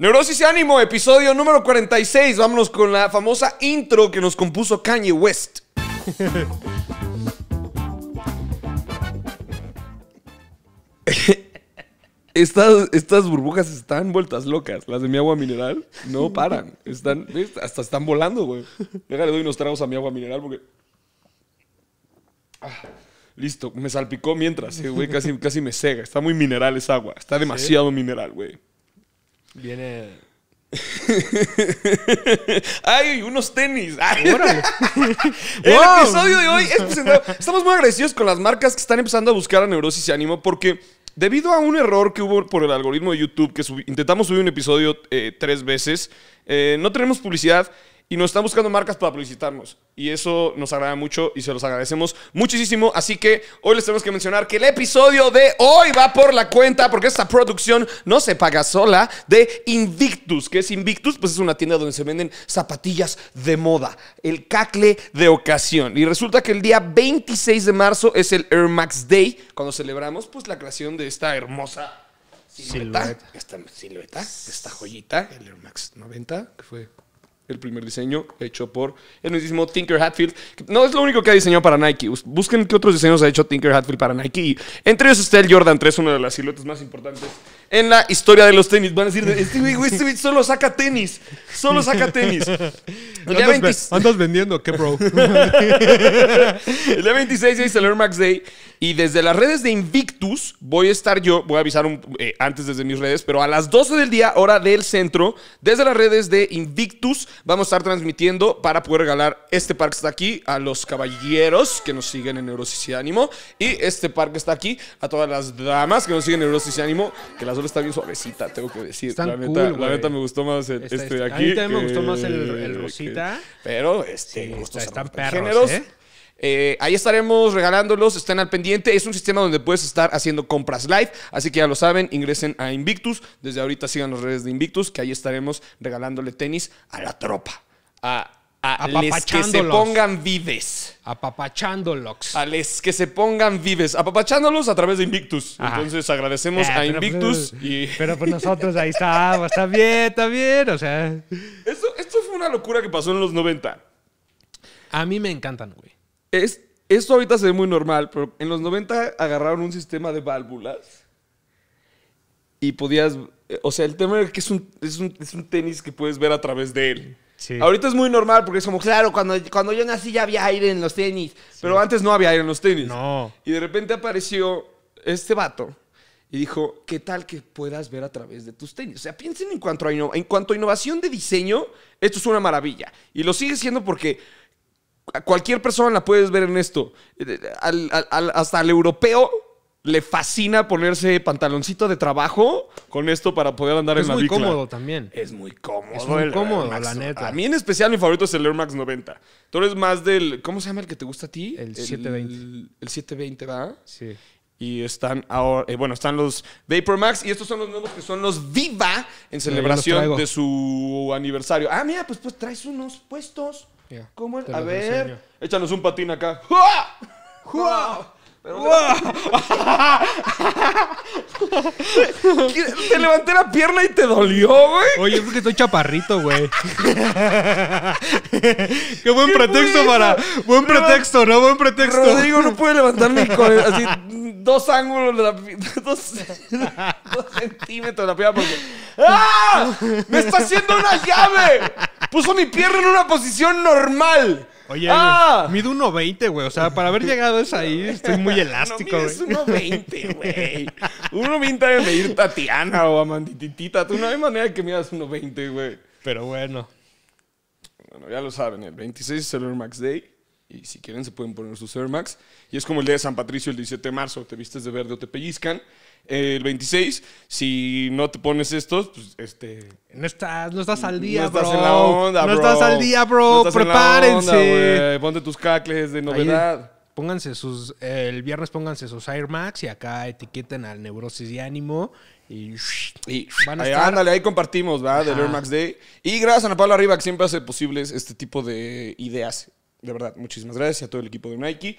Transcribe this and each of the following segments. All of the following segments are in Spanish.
Neurosis y Ánimo, episodio número 46. Vámonos con la famosa intro que nos compuso Kanye West. Estas, burbujas están vueltas locas. Las de mi agua mineral no paran. Están, Hasta están volando, güey. Déjale, doy unos tragos a mi agua mineral porque. Ah, listo, me salpicó mientras, eh, güey. Casi, me cega. Está muy mineral esa agua. Está demasiado mineral, güey. Viene. ¡Ay, unos tenis! Ay. El episodio de hoy Estamos muy agradecidos con las marcas que están empezando a buscar a Neurosis y Ánimo porque, debido a un error que hubo por el algoritmo de YouTube, que intentamos subir un episodio eh, tres veces, eh, no tenemos publicidad y nos están buscando marcas para publicitarnos. Y eso nos agrada mucho y se los agradecemos muchísimo. Así que hoy les tenemos que mencionar que el episodio de hoy va por la cuenta, porque esta producción no se paga sola, de Invictus. que es Invictus? Pues es una tienda donde se venden zapatillas de moda, el cacle de ocasión. Y resulta que el día 26 de marzo es el Air Max Day, cuando celebramos pues, la creación de esta hermosa silueta, esta silueta, esta joyita, el Air Max 90, que fue el primer diseño hecho por el mismo Tinker Hatfield. No es lo único que ha diseñado para Nike. Busquen qué otros diseños ha hecho Tinker Hatfield para Nike. Y entre ellos está el Jordan 3, una de las siluetas más importantes en la historia de los tenis. Van a decir, este güey, este solo saca tenis. Solo saca tenis. El andas, vendiendo, ¿qué, bro? el día 26 es el Air Max Day. Y desde las redes de Invictus voy a estar yo, voy a avisar eh, antes desde mis redes, pero a las 12 del día, hora del centro, desde las redes de Invictus vamos a estar transmitiendo para poder regalar este par que está aquí a los caballeros que nos siguen en Neurosis y Ánimo. Y este par que está aquí a todas las damas que nos siguen en Neurosis y Ánimo, que la sola está bien suavecita, tengo que decir. la, neta, la me gustó más este, de aquí. A mí también me gustó más el, este este, rosita. pero este, está, están perros, ¿eh? Eh, ahí estaremos regalándolos, estén al pendiente. Es un sistema donde puedes estar haciendo compras live, así que ya lo saben, ingresen a Invictus. Desde ahorita sigan las redes de Invictus, que ahí estaremos regalándole tenis a la tropa. A a les que se pongan vives. Apapachándolos. A les que se pongan vives. Apapachándolos a través de Invictus. Entonces agradecemos ah, a Invictus. Pues, pero, y... pues nosotros ahí estamos. Está bien, está bien. O sea. Esto, esto fue una locura que pasó en los 90. A mí me encantan, güey. Es, esto ahorita se ve muy normal, pero en los 90 agarraron un sistema de válvulas y podías. Eh, o sea, el tema es que es un, tenis que puedes ver a través de él. Ahorita es muy normal porque es como, claro, cuando, cuando yo nací ya había aire en los tenis, pero antes no había aire en los tenis. No. Y de repente apareció este vato y dijo, ¿qué tal que puedas ver a través de tus tenis? O sea, piensen en cuanto en cuanto a innovación de diseño, esto es una maravilla. Y lo sigue siendo porque cualquier persona la puedes ver en esto. Eh, hasta al europeo le fascina ponerse pantaloncito de trabajo con esto para poder andar en la bicla. Es muy cómodo también. Es muy cómodo. Es muy cómodo, la neta. A mí en especial mi favorito es el Air Max 90. Tú eres más del... ¿Cómo se llama el que te gusta a ti? El, 720. El, el 720, ¿va? Sí. Y están ahora, eh, bueno, están los Vapor Max y estos son los nuevos que son los Viva en celebración de su aniversario. Ah, mira, pues, pues traes unos puestos. como A ver, échanos un patín acá. ¡Jua! ¡Jua! te levanté la pierna y te dolió, güey. Oye, es porque estoy chaparrito, güey. Qué buen pretexto para. Buen pretexto, ¿no? Buen pretexto. Rodrigo no puede levantar mi así dos ángulos de la dos, dos centímetros de la pierna porque. ¡Ah! ¡Me está haciendo una llave! Puso mi pierna en una posición normal. Oye, ¡Ah! mido 1.20, güey. O sea, para haber llegado es ahí, estoy muy elástico, güey. Es 1.20, güey. 1.20 de medir Tatiana o Amandititita. Tú no hay manera que midas 1.20, güey. Pero bueno. Bueno, ya lo saben, el 26 es el Max Day. Y si quieren, se pueden poner sus Air Max. Y es como el día de San Patricio, el 17 de marzo. Te vistes de verde o te pellizcan el 26, si no te pones estos, pues este. No estás, no estás al día, no Estás en la onda, no estás al día, bro. Prepárense. Ponte tus cacles de novedad. pónganse sus. el viernes pónganse sus Air Max y acá etiqueten al Neurosis y Ánimo. Y, y van a ahí, estar... Ándale, ahí compartimos, ¿verdad? Del Air Max Day. Y gracias a Ana Paula Arriba, que siempre hace posibles este tipo de ideas. De verdad, muchísimas gracias a todo el equipo de Nike.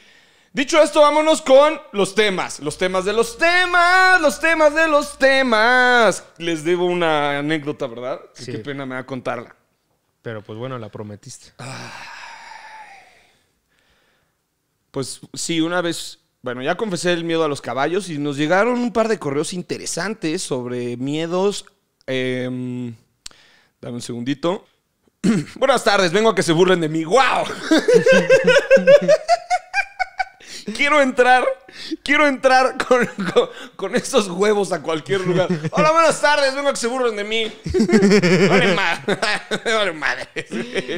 Dicho esto, vámonos con los temas. Los temas de los temas, los temas de los temas. Les debo una anécdota, ¿verdad? Sí. Qué pena me va a contarla. Pero pues bueno, la prometiste. Pues sí, una vez, bueno, ya confesé el miedo a los caballos y nos llegaron un par de correos interesantes sobre miedos. Em, dame un segundito. Buenas tardes, vengo a que se burlen de mí. ¡Wow! quiero entrar, quiero entrar con, con, esos huevos a cualquier lugar. Hola, buenas tardes, vengo a que se burlen de mí. Vale madre,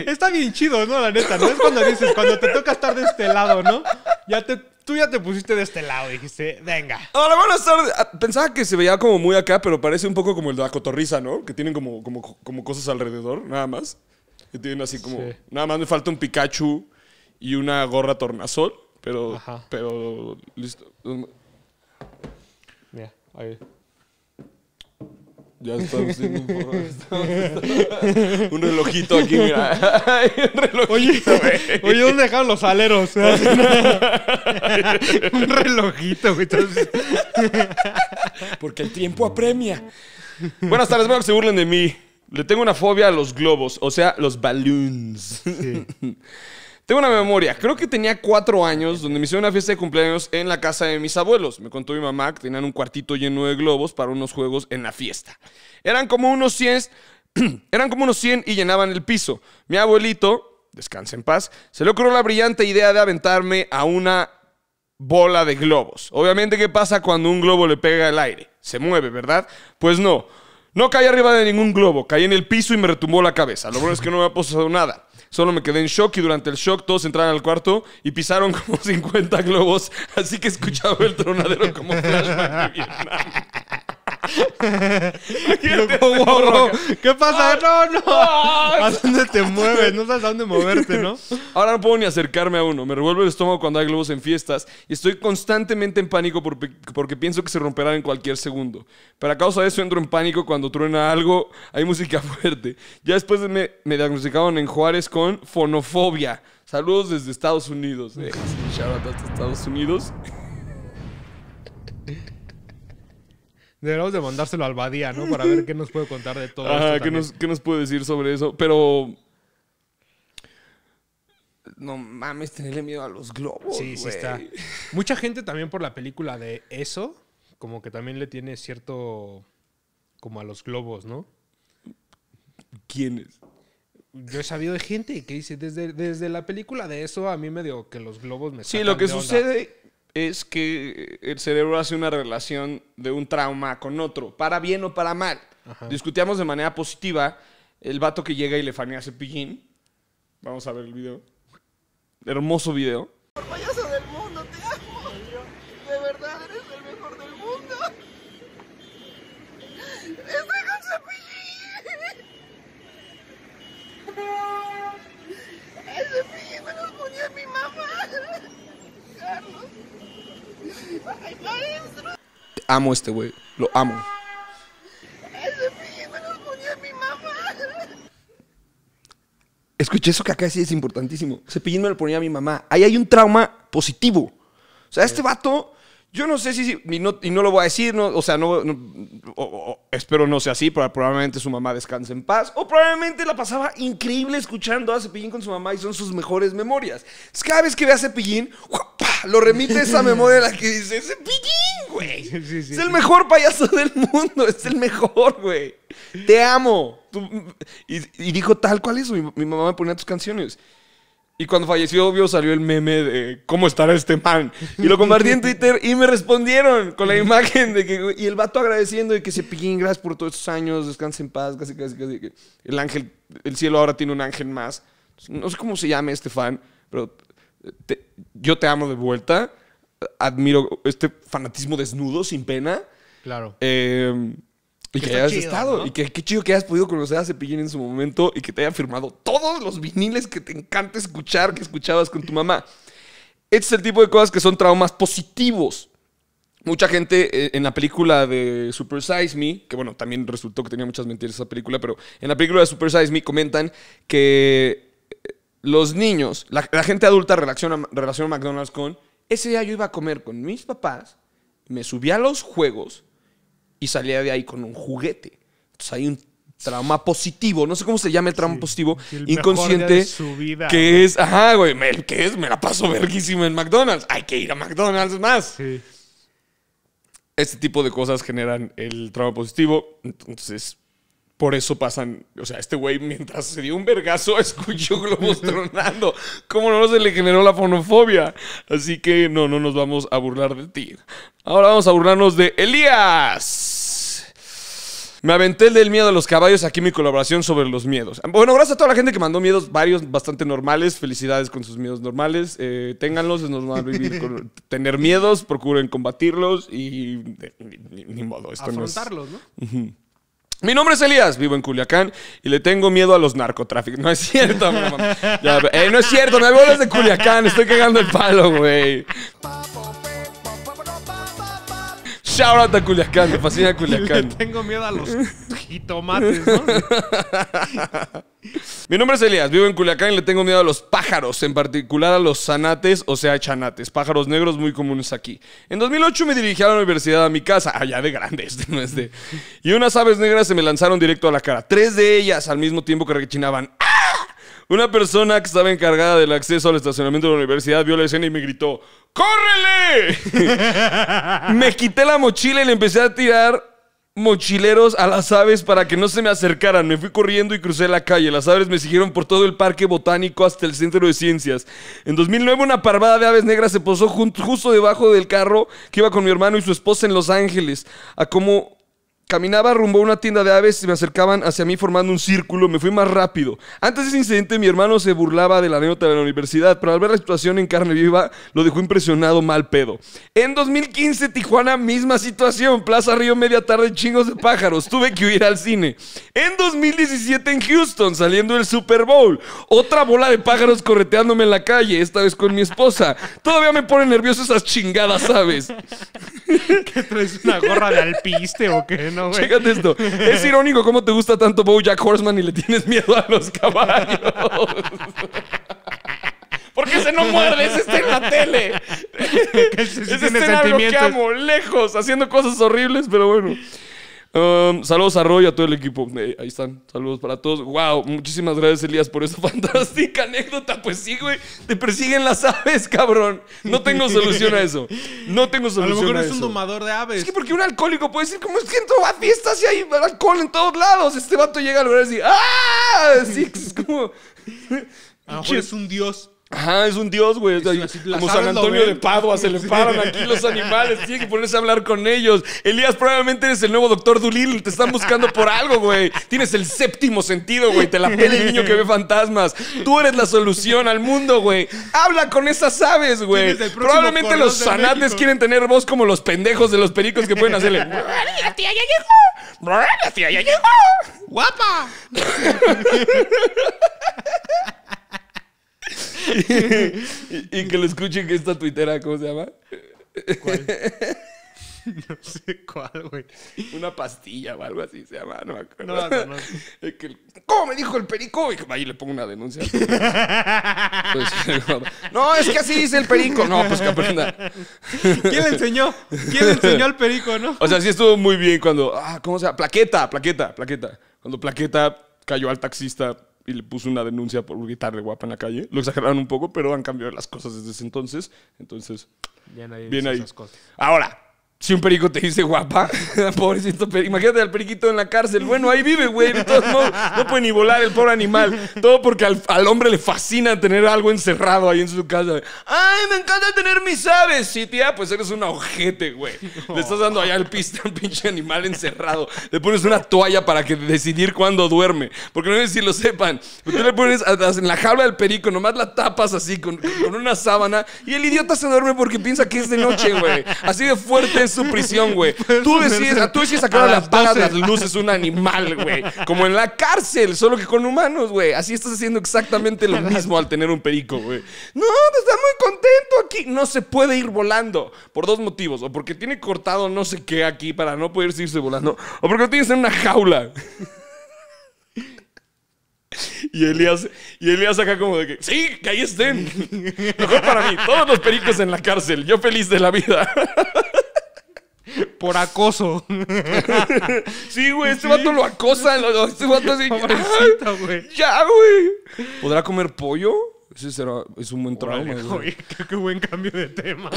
Está bien chido, ¿no? La neta, ¿no? Es cuando dices, cuando te toca estar de este lado, ¿no? Ya tú ya te pusiste de este lado y dijiste, venga. Hola, buenas tardes. Ah, pensaba que se veía como muy acá, pero parece un poco como el de la cotorriza, ¿no? Que tienen como, como, cosas alrededor, nada más. Que tienen así como, nada más me falta un Pikachu y una gorra tornasol. Pero, pero, listo. Mira, ahí. Ya estamos haciendo un un relojito aquí, mira. un relojito, oye, oye, ¿dónde dejaron los aleros? un relojito, Porque el tiempo apremia. Buenas tardes, bueno que se burlen de mí. Le tengo una fobia a los globos, o sea, los balloons. Sí. Tengo una memoria. Creo que tenía cuatro años donde me hicieron una fiesta de cumpleaños en la casa de mis abuelos. Me contó mi mamá que tenían un cuartito lleno de globos para unos juegos en la fiesta. Eran como unos 100, eran como unos 100 y llenaban el piso. Mi abuelito, descanse en paz, se le ocurrió la brillante idea de aventarme a una bola de globos. Obviamente, ¿qué pasa cuando un globo le pega el aire? Se mueve, ¿verdad? Pues no. No caí arriba de ningún globo, caí en el piso y me retumbó la cabeza. Lo bueno es que no me ha pasado nada. Solo me quedé en shock y durante el shock todos entraron al cuarto y pisaron como 50 globos. Así que escuchaba el tronadero como flashback de Vietnam. ¿Qué pasa? no, no. ¿A dónde te mueves? No sabes a dónde moverte, ¿no? Ahora no puedo ni acercarme a uno. Me revuelve el estómago cuando hay globos en fiestas y estoy constantemente en pánico porque, pienso que se romperán en cualquier segundo. Pero a causa de eso entro en pánico cuando truena algo. Hay música fuerte. Ya después me, me diagnosticaron en Juárez con fonofobia. Saludos desde Estados Unidos. Eh. Shout Estados Unidos. Deberíamos de mandárselo al Badía, ¿no? Para ver qué nos puede contar de todo Ajá, ¿qué, nos, puede decir sobre eso? Pero no mames, tenerle miedo a los globos. Sí, sí está. Mucha gente también por la película de eso, como que también le tiene cierto. como a los globos, ¿no? ¿Quiénes? Yo he sabido de gente que dice, desde, desde la película de eso, a mí me dio que los globos me Sí, lo que sucede es que el cerebro hace una relación de un trauma con otro, para bien o para mal. Ajá. Discutíamos de manera positiva el vato que llega y le fanea cepillín. Vamos a ver el video. Hermoso video. Por payaso del mundo, te amo. De verdad eres el mejor del mundo. Estoy con cepillín. El cepillín me lo ponía mi mamá. Carlos. Amo este güey, lo amo. Escuché eso que acá sí es importantísimo. Cepillín me lo ponía a mi mamá. Ahí hay un trauma positivo. O sea, este vato yo no sé si, y, no, lo voy a decir, o sea, no, espero no sea así, pero probablemente su mamá descanse en paz, o probablemente la pasaba increíble escuchando a Cepillín con su mamá y son sus mejores memorias. cada vez que ve a Cepillín, lo remite esa memoria en la que dice, Cepillín, güey. Es el mejor payaso del mundo, es el mejor, güey. Te amo. y, dijo tal cual eso, mi, mi mamá me ponía tus canciones. Y cuando falleció, obvio, salió el meme de cómo estará este man. Y lo compartí en Twitter y me respondieron con la imagen de que. Y el vato agradeciendo y que se pillín, gracias por todos estos años, descanse en paz, casi, casi, casi. Que el ángel, el cielo ahora tiene un ángel más. No sé cómo se llame este fan, pero yo te amo de vuelta. Admiro este fanatismo desnudo, sin pena. Claro. Eh y que, estado. Y que qué chido que hayas podido conocer a Cepillín en su momento y que te haya firmado todos los viniles que te encanta escuchar, que escuchabas con tu mamá. Este es el tipo de cosas que son traumas positivos. Mucha gente eh, en la película de Super Size Me, que bueno, también resultó que tenía muchas mentiras esa película, pero en la película de Super Size Me comentan que eh, los niños, la, gente adulta relaciona, relaciona McDonald's con, ese día yo iba a comer con mis papás, me subí a los juegos y salía de ahí con un juguete. Entonces hay un trauma positivo, no sé cómo se llama el trauma positivo, inconsciente, que es, ajá, güey, me, es, me la paso verguísima en McDonald's, hay que ir a McDonald's más. Este tipo de cosas generan el trauma positivo, entonces por eso pasan, o sea, este güey mientras se dio un vergazo escuchó globos tronando. ¿Cómo no se le generó la fonofobia? Así que no, no nos vamos a burlar de ti. Ahora vamos a burlarnos de Elías. Me aventé el del miedo a los caballos, aquí mi colaboración sobre los miedos. Bueno, gracias a toda la gente que mandó miedos, varios bastante normales. Felicidades con sus miedos normales. Eh, ténganlos, es normal vivir tener miedos, procuren combatirlos y ni, modo. Esto Afrontarlos, ¿no? Es... Mi nombre es Elías, vivo en Culiacán y le tengo miedo a los narcotráficos. No es cierto, eh, no es cierto, me hablas de Culiacán, estoy cagando el palo, güey. Shout out a Culiacán, me fascina Culiacán. tengo miedo a los jitomates, ¿no? Mi nombre es Elías, vivo en Culiacán y le tengo miedo a los pájaros, en particular a los zanates, o sea, chanates, pájaros negros muy comunes aquí. En 2008 me dirigí a la universidad a mi casa, allá ah, de grandes, este no es de. Y unas aves negras se me lanzaron directo a la cara, tres de ellas al mismo tiempo que rechinaban. ¡Ah! Una persona que estaba encargada del acceso al estacionamiento de la universidad vio la escena y me gritó, ¡córrele! me quité la mochila y le empecé a tirar mochileros a las aves para que no se me acercaran. Me fui corriendo y crucé la calle. Las aves me siguieron por todo el parque botánico hasta el centro de ciencias. En 2009 una parvada de aves negras se posó justo debajo del carro que iba con mi hermano y su esposa en Los Ángeles. A como Caminaba rumbo a una tienda de aves y me acercaban hacia mí formando un círculo. Me fui más rápido. Antes de ese incidente, mi hermano se burlaba de la anécdota de la universidad, pero al ver la situación en carne viva, lo dejó impresionado mal pedo. En 2015, Tijuana, misma situación. Plaza Río, media tarde, chingos de pájaros. Tuve que huir al cine. En 2017, en Houston, saliendo del Super Bowl. Otra bola de pájaros correteándome en la calle, esta vez con mi esposa. Todavía me ponen nervioso esas chingadas aves. ¿Qué traes una gorra de alpiste o qué? No? esto. Es irónico cómo te gusta tanto Bojack Horseman y le tienes miedo a los caballos. Porque ese no muerde, ese está en la tele. ese está en algo que amo, lejos, haciendo cosas horribles, pero bueno. Um, saludos a Roy y a todo el equipo. Eh, ahí están. Saludos para todos. Wow, muchísimas gracias, Elías, por esa fantástica anécdota. Pues sí, güey. Te persiguen las aves, cabrón. No tengo solución a eso. No tengo solución. A lo mejor es un domador de aves. Es que porque un alcohólico puede decir, como es que entro a fiestas y hay alcohol en todos lados? Este vato llega al lugar y dice, ¡ah! Sí, es como. A es un dios. Ajá, es un dios, güey. como San Antonio de Padua, se le paran aquí los animales. Tiene que ponerse a hablar con ellos. Elías, probablemente eres el nuevo doctor Dulil. Te están buscando por algo, güey. Tienes el séptimo sentido, güey. Te la pela el niño que ve fantasmas. Tú eres la solución al mundo, güey. Habla con esas aves, güey. Probablemente los sanates quieren tener voz como los pendejos de los pericos que pueden hacerle. ¡La tía tía ¡Guapa! y, que lo escuchen que esta tuitera, ¿cómo se llama? ¿Cuál? No sé cuál, güey. Una pastilla o algo así se llama, no me acuerdo. No, ¿Cómo me dijo el perico? Y ahí le pongo una denuncia. pues, no, es que así dice el perico. No, pues que aprenda. ¿Quién le enseñó? ¿Quién le enseñó al perico, no? O sea, sí estuvo muy bien cuando. Ah, ¿cómo se llama? Plaqueta, plaqueta, plaqueta. Cuando plaqueta cayó al taxista le puso una denuncia por guitarre guapa en la calle. Lo exageraron un poco, pero han cambiado las cosas desde ese entonces. Entonces, ya bien ahí. Ahora, si un perico te dice guapa, pobrecito Imagínate al periquito en la cárcel. Bueno, ahí vive, güey. no puede ni volar el pobre animal. Todo porque al, hombre le fascina tener algo encerrado ahí en su casa. ¡Ay, me encanta tener mis aves! Sí, tía, pues eres un ojete, güey. Le estás dando allá al piste al pinche animal encerrado. Le pones una toalla para que decidir cuándo duerme. Porque no sé si lo sepan. Tú le pones en la jaula del perico, nomás la tapas así con, con una sábana. Y el idiota se duerme porque piensa que es de noche, güey. Así de fuerte su prisión, güey. Tú decides, tú sacar las pagas, las luces, un animal, güey. Como en la cárcel, solo que con humanos, güey. Así estás haciendo exactamente lo mismo al tener un perico, güey. No, está muy contento aquí. No se puede ir volando. Por dos motivos. O porque tiene cortado no sé qué aquí para no poder irse volando. O porque lo tienes en una jaula. Y Elías, y Elías acá como de que, sí, que ahí estén. Mejor para mí, todos los pericos en la cárcel, yo feliz de la vida. Por acoso. sí, güey, este vato lo acosa. Este vato así. güey. Ya, güey. ¿Podrá comer pollo? Ese es un buen trauma, güey. qué, qué buen cambio de tema.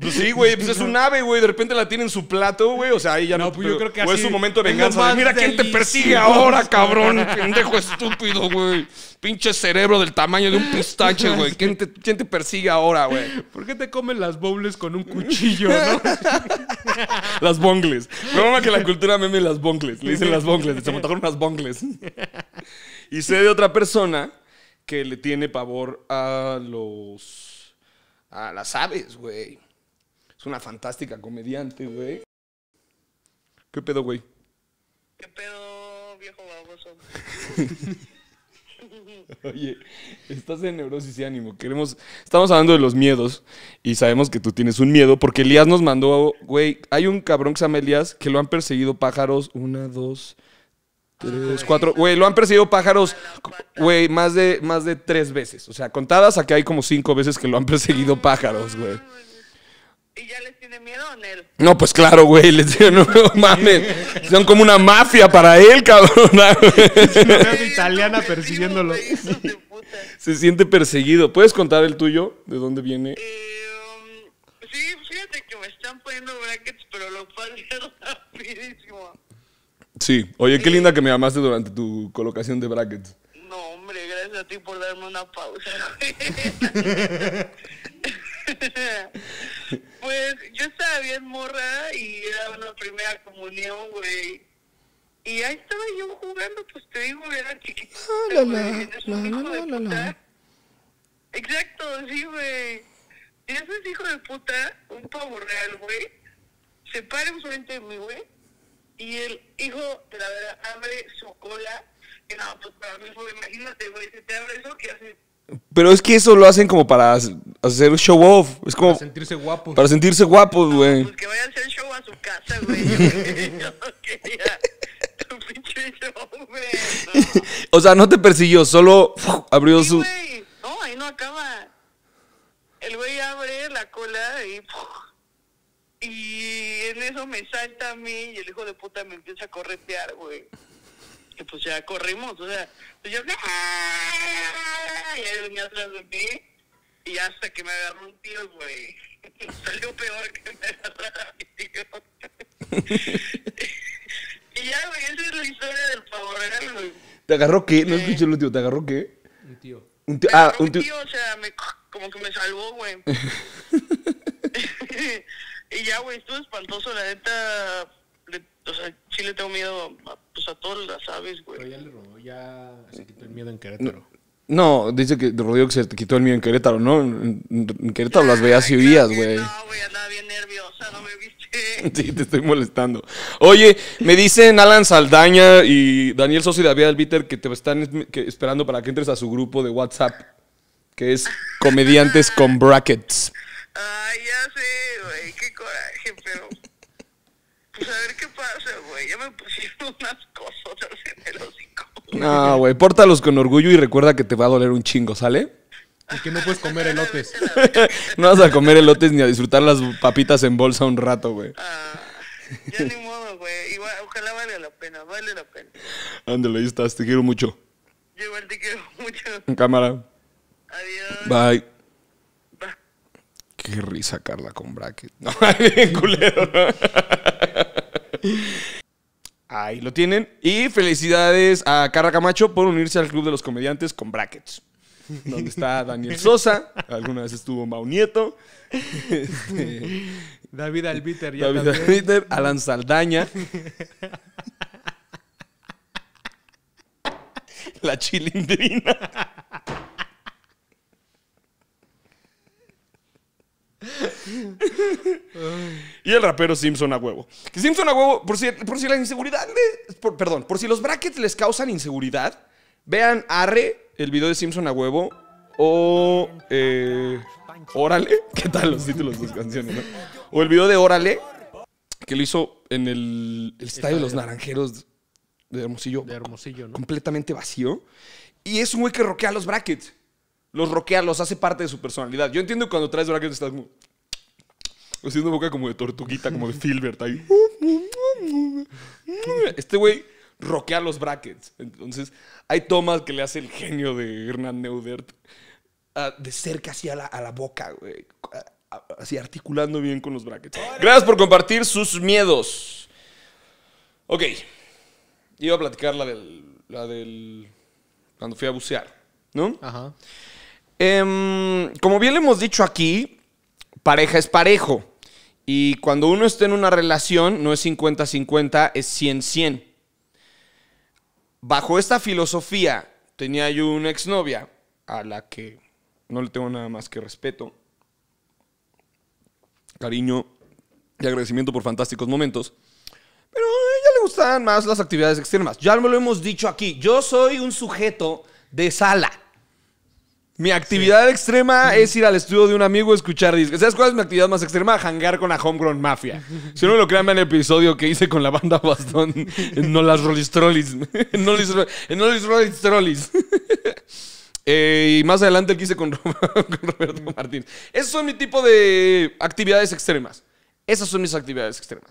Pues sí, güey, pues es un ave, güey. De repente la tiene en su plato, güey. O sea, ahí ya no. No, pues yo creo que así es su momento de venganza. Mira quién te persigue ahora, cabrón. Pendejo estúpido, güey. Pinche cerebro del tamaño de un pistache, güey. ¿Quién te, persigue ahora, güey? ¿Por qué te comen las bongles con un cuchillo, no? Las bongles. No no, que la cultura meme las bongles. Le dicen las bongles. Se montaron unas bongles. Y sé de otra persona que le tiene pavor a los. a las aves, güey. Es una fantástica comediante, güey. ¿Qué pedo, güey? ¿Qué pedo, viejo baboso? Oye, estás en neurosis y ánimo. Queremos, estamos hablando de los miedos y sabemos que tú tienes un miedo porque Elías nos mandó, güey, hay un cabrón que se llama Elías que lo han perseguido pájaros una, dos, tres, cuatro. Güey, lo han perseguido pájaros, güey, más de, más de tres veces. O sea, contadas aquí hay como cinco veces que lo han perseguido pájaros, güey. ¿Y ya les tiene miedo a él? No, pues claro, güey, les tiene no, mames. Son como una mafia para él, cabrón. italiana persiguiéndolo. Se siente perseguido. ¿Puedes contar el tuyo? ¿De dónde viene? Eh Sí. Oye, qué linda que me llamaste durante tu colocación de brackets. No, hombre, gracias a ti por darme una pausa. pues yo estaba bien morra y era una primera comunión, güey. Y ahí estaba yo jugando, pues te digo, era chiquita. No, no, no, no, Exacto, sí, güey. Y ese hijo de puta, un pavo real, güey, se para enfrente de mí, güey y el hijo de la verdad abre su cola pues mi autotrabajo. Imagínate, güey, si te abre eso, ¿qué haces? Pero es que eso lo hacen como para hacer show off. Es como. Para sentirse guapos. Para sentirse guapos, güey. No, pues que vayan a hacer show a su casa, güey. Yo no quería tu pinche show, güey. O sea, no te persiguió, solo abrió sí, su. No, ahí no acaba. El güey abre la cola y. Y en eso me salta a mí y el hijo de puta me empieza a corretear, güey. Y pues ya corrimos, o sea, yo, y él venía atrás de mí y hasta que me agarró un tío, güey. Salió peor que me agarrara mi tío. y ya, güey, esa es la historia del favor ¿Te agarró qué? No escuché el tío ¿te agarró qué? Un tío. tío, un tío. Ah, un tío, o sea, me, como que me salvó, güey. Y ya, güey, estuvo espantoso, la neta. o sea, sí le tengo miedo a, pues, a todas las aves, güey. Pero ya le robó, ya se quitó el miedo en Querétaro. No, dice que Rodrigo que se quitó el miedo en Querétaro, ¿no? En, Querétaro las veías y oías, güey. No, güey, andaba bien nerviosa, no me viste. Sí, te estoy molestando. Oye, me dicen Alan Saldaña y Daniel Sosa y David Albiter que te están esperando para que entres a su grupo de WhatsApp, que es Comediantes con Brackets. Ay, ya sé pero pues a ver qué pasa, güey. Ya me pusieron unas cosas en el No, güey, pórtalos con orgullo y recuerda que te va a doler un chingo, ¿sale? Y que no puedes comer elotes. no vas a comer elotes ni a disfrutar las papitas en bolsa un rato, güey. Ah, ya ni modo, güey. Ojalá valga la pena, vale la pena. Ándale, ahí estás, te quiero mucho. Yo igual te quiero mucho. En cámara. Adiós. Bye. Qué risa Carla con brackets! No, culero. Ahí lo tienen. Y felicidades a Carla Camacho por unirse al Club de los Comediantes con brackets. Donde está Daniel Sosa. Alguna vez estuvo Mau Nieto. David Albiter. Ya David Alviter. Alan Saldaña. La chilindrina. y el rapero Simpson a huevo. Que Simpson a huevo, por si, la inseguridad perdón, por si los brackets les causan inseguridad, vean Arre, el video de Simpson a huevo, o eh, Órale. ¿Qué tal los títulos de sus canciones? O el video de Órale, que lo hizo en el, estadio de los Naranjeros de Hermosillo. De Hermosillo, ¿no? Completamente vacío. Y es un güey que roquea los brackets los roquea, los hace parte de su personalidad. Yo entiendo que cuando traes brackets estás como... Haciendo boca como de tortuguita, como de Filbert Este güey roquea los brackets. Entonces, hay tomas que le hace el genio de Hernán Neudert ah, de cerca así a la, a la boca, güey. Así articulando bien con los brackets. Gracias por compartir sus miedos. Ok. Iba a platicar la del. La del. Cuando fui a bucear, ¿no? Ajá. Em, como bien le hemos dicho aquí, pareja es parejo. Y cuando uno está en una relación, no es 50-50, es 100-100. Bajo esta filosofía, tenía yo una exnovia a la que no le tengo nada más que respeto, cariño y agradecimiento por fantásticos momentos. Pero a ella le gustaban más las actividades externas Ya me lo hemos dicho aquí. Yo soy un sujeto de sala. Mi actividad extrema es ir al estudio de un amigo, escuchar discos. ¿Sabes cuál es mi actividad más extrema? Hangar con la Homegrown Mafia. Si no me lo crean, vean el episodio que hice con la banda Bastón en No las Rollistrolis. En No las Rollistrolis. Eh, y más adelante el que hice con, Roberto Martín. Esos son mi tipo de actividades extremas. Esas son mis actividades extremas.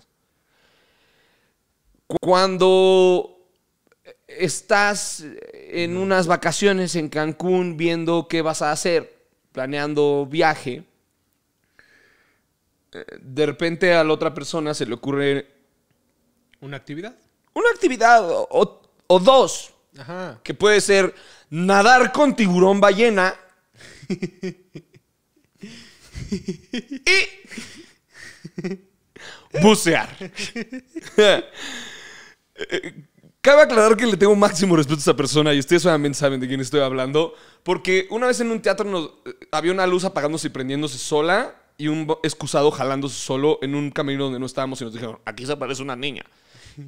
Cuando estás en unas vacaciones en Cancún viendo qué vas a hacer, planeando viaje. Eh, de repente a la otra persona se le ocurre... ¿Una actividad? Una actividad o, dos. Ajá. Que puede ser nadar con tiburón ballena. y bucear. Eh, Cabe aclarar que le tengo máximo respeto a esta persona y ustedes obviamente saben de quién estoy hablando, porque una vez en un teatro nos, eh, había una luz apagándose y prendiéndose sola y un excusado jalándose solo en un camino donde no estábamos y nos dijeron, aquí se aparece una niña.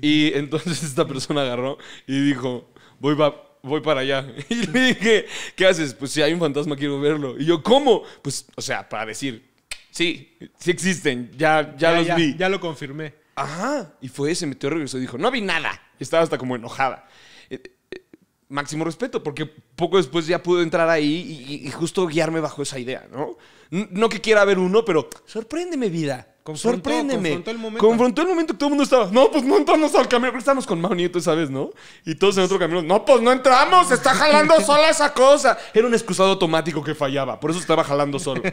Y entonces esta persona agarró y dijo, voy, voy para allá. Y le dije, ¿qué haces? Pues si hay un fantasma quiero verlo. Y yo, ¿cómo? Pues, o sea, para decir, sí, sí existen, ya, ya, los vi. Ya lo confirmé. Ajá. Y fue, se metió, regresó y dijo, no vi nada. Estaba hasta como enojada. Eh, eh, máximo respeto, porque poco después ya pudo entrar ahí y, justo guiarme bajo esa idea, ¿no? No que quiera haber uno, pero sorpréndeme, vida. Sorpréndeme. Confrontó el momento. Confrontó que todo el mundo estaba. No, pues no entramos al camino Pero estábamos con Mao Nieto esa vez, ¿no? Y todos en otro camino No, pues no entramos. Está jalando sola esa cosa. Era un excusado automático que fallaba. Por eso estaba jalando solo.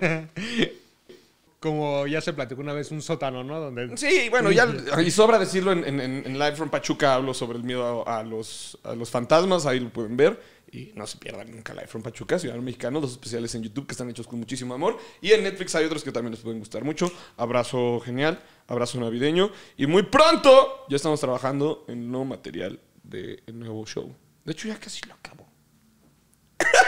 como ya se platicó una vez, un sótano, ¿no? Donde... Sí, bueno, ya, y sobra decirlo, en, Live from Pachuca hablo sobre el miedo a, los, los fantasmas, ahí lo pueden ver. Y no se pierdan nunca Live from Pachuca, Ciudadano Mexicano, los especiales en YouTube que están hechos con muchísimo amor. Y en Netflix hay otros que también les pueden gustar mucho. Abrazo genial, abrazo navideño. Y muy pronto ya estamos trabajando en nuevo material de de nuevo show. De hecho, ya casi lo acabo.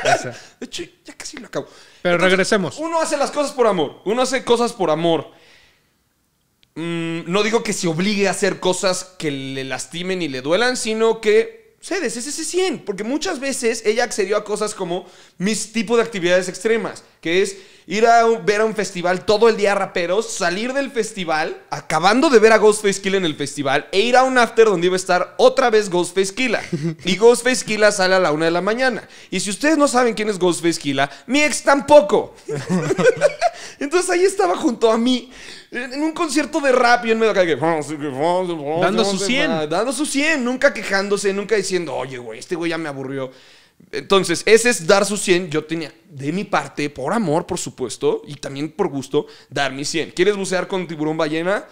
De hecho, ya casi lo acabo. Pero regresemos. Uno hace las cosas por amor. Uno hace cosas por amor. Mm, no digo que se obligue a hacer cosas que le lastimen y le duelan, sino que ese se 100 porque muchas veces ella accedió a cosas como mis tipos de actividades extremas, que es ir a ver a un festival todo el día raperos, salir del festival, acabando de ver a Ghostface Killa en el festival, e ir a un after donde iba a estar otra vez Ghostface Killa, Y Ghostface Killa sale a la una de la mañana. Y si ustedes no saben quién es Ghostface Killa, mi ex tampoco. Entonces ahí estaba junto a mí en un concierto de rap y en medio acá que. Dando su 100. Dando su 100, nunca quejándose, nunca diciendo, oye, güey, este güey ya me aburrió. Entonces, ese es dar su 100. Yo tenía, de mi parte, por amor, por supuesto, y también por gusto, dar mi 100. ¿Quieres bucear con tiburón ballena?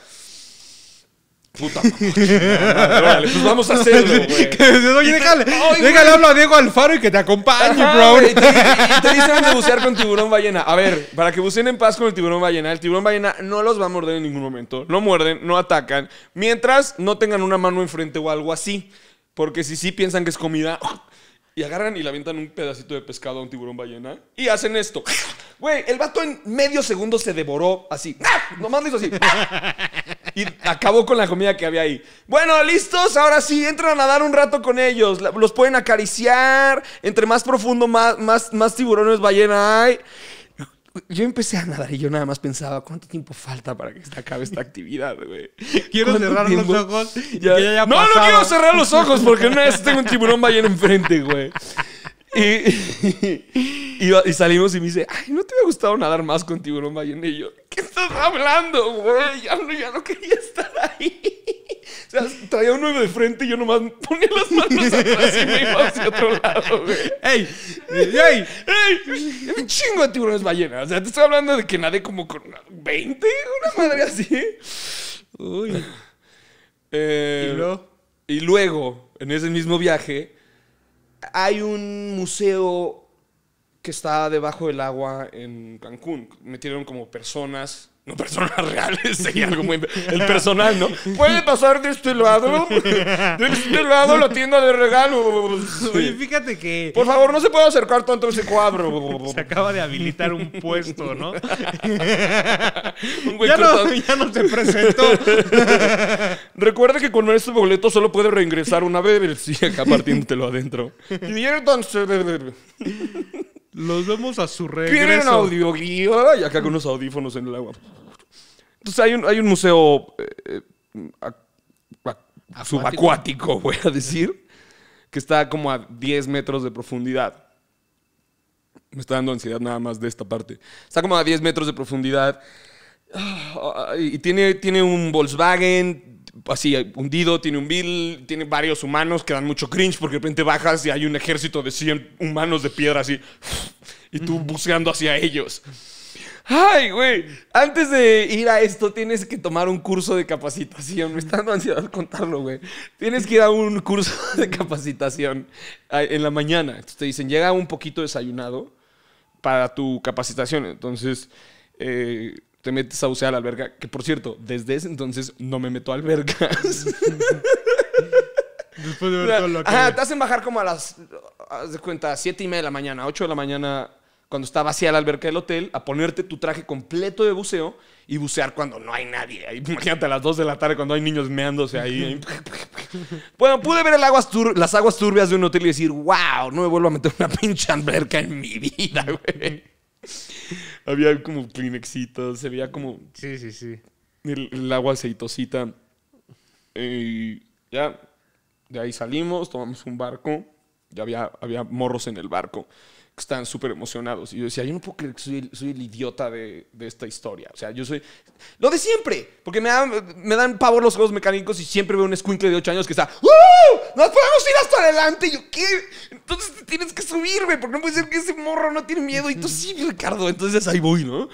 Puta madre, pues vamos a hacerlo, güey. Oye, déjale, déjale hablo a Diego Alfaro y que te acompañe, bro. te, dicen de bucear con tiburón ballena. A ver, para que buceen en paz con el tiburón ballena, el tiburón ballena no los va a morder en ningún momento. No muerden, no atacan, mientras no tengan una mano enfrente o algo así. Porque si sí piensan que es comida, y agarran y le avientan un pedacito de pescado a un tiburón ballena. Y hacen esto. Güey, el vato en medio segundo se devoró así. ¡Ah! Nomás lo hizo así. Y acabó con la comida que había ahí. Bueno, listos. Ahora sí, entran a nadar un rato con ellos. Los pueden acariciar. Entre más profundo, más, más, más tiburones ballena hay. Yo empecé a nadar y yo nada más pensaba, ¿cuánto tiempo falta para que se acabe esta actividad, güey? Quiero cerrar los ojos. no, no quiero cerrar los ojos porque una vez este tengo un tiburón ballena enfrente, güey. Y, y, salimos y me dice, ay, ¿no te hubiera gustado nadar más con tiburón ballena? Y yo, ¿qué estás hablando, güey? Ya no, ya no quería estar ahí sea, traía uno de frente y yo nomás ponía las manos atrás y me iba hacia otro lado, güey. ¡Ey! ¡Ey! ¡Ey! Un chingo de tiburones ballenas. O sea, te estoy hablando de que nadé como con 20, una madre así. Uy. Eh, ¿Y, y luego, en ese mismo viaje, hay un museo que está debajo del agua en Cancún. Metieron como personas no personas reales, sería algo muy. El personal, ¿no? Puede pasar de este lado. De este lado la tienda de regalo Oye, fíjate que. Por favor, no se puede acercar tanto a ese cuadro. Se acaba de habilitar un puesto, ¿no? un ya, no ya se presentó. Recuerda que con este boleto solo puede reingresar una vez. Sí, acá lo adentro. Y entonces. Los vemos a su regreso. Tienen audio guía y acá con unos audífonos en el agua. Entonces hay un, museo eh, eh, subacuático, voy a decir, que está como a 10 metros de profundidad. Me está dando ansiedad nada más de esta parte. Está como a 10 metros de profundidad. Ah, y tiene, tiene un Volkswagen así eh, hundido, tiene un bill, tiene varios humanos que dan mucho cringe porque de repente bajas y hay un ejército de 100 humanos de piedra así y tú buscando hacia ellos. Ay, güey, antes de ir a esto tienes que tomar un curso de capacitación. Me está dando ansiedad contarlo, güey. Tienes que ir a un curso de capacitación en la mañana. Entonces te dicen, llega un poquito desayunado para tu capacitación. Entonces, eh, te metes a bucear a la alberca. Que por cierto, desde ese entonces no me meto a albercas. Después de ver todo lo te hacen bajar como a las. Haz de cuenta, siete y media de la mañana, 8 de la mañana, cuando está vacía la alberca del hotel, a ponerte tu traje completo de buceo y bucear cuando no hay nadie. Imagínate a las 2 de la tarde cuando hay niños meándose ahí. bueno, pude ver el las aguas turbias de un hotel y decir, wow, no me vuelvo a meter una pinche alberca en mi vida, güey. Había como Kleenexitos, se veía como. Sí, sí, sí. El, el agua aceitosita. Y ya, de ahí salimos, tomamos un barco. Ya había, había morros en el barco están súper emocionados. Y yo decía, yo no puedo creer que soy, el idiota de, esta historia. O sea, yo soy... Lo de siempre. Porque me dan, me dan pavor los juegos mecánicos y siempre veo un squinkle de 8 años que está... ¡Uh! ¡Nos podemos ir hasta adelante! Y yo, ¿qué? Entonces tienes que subirme. Porque no puede ser que ese morro no tiene miedo. Y tú sí, Ricardo. Entonces ahí voy, ¿no?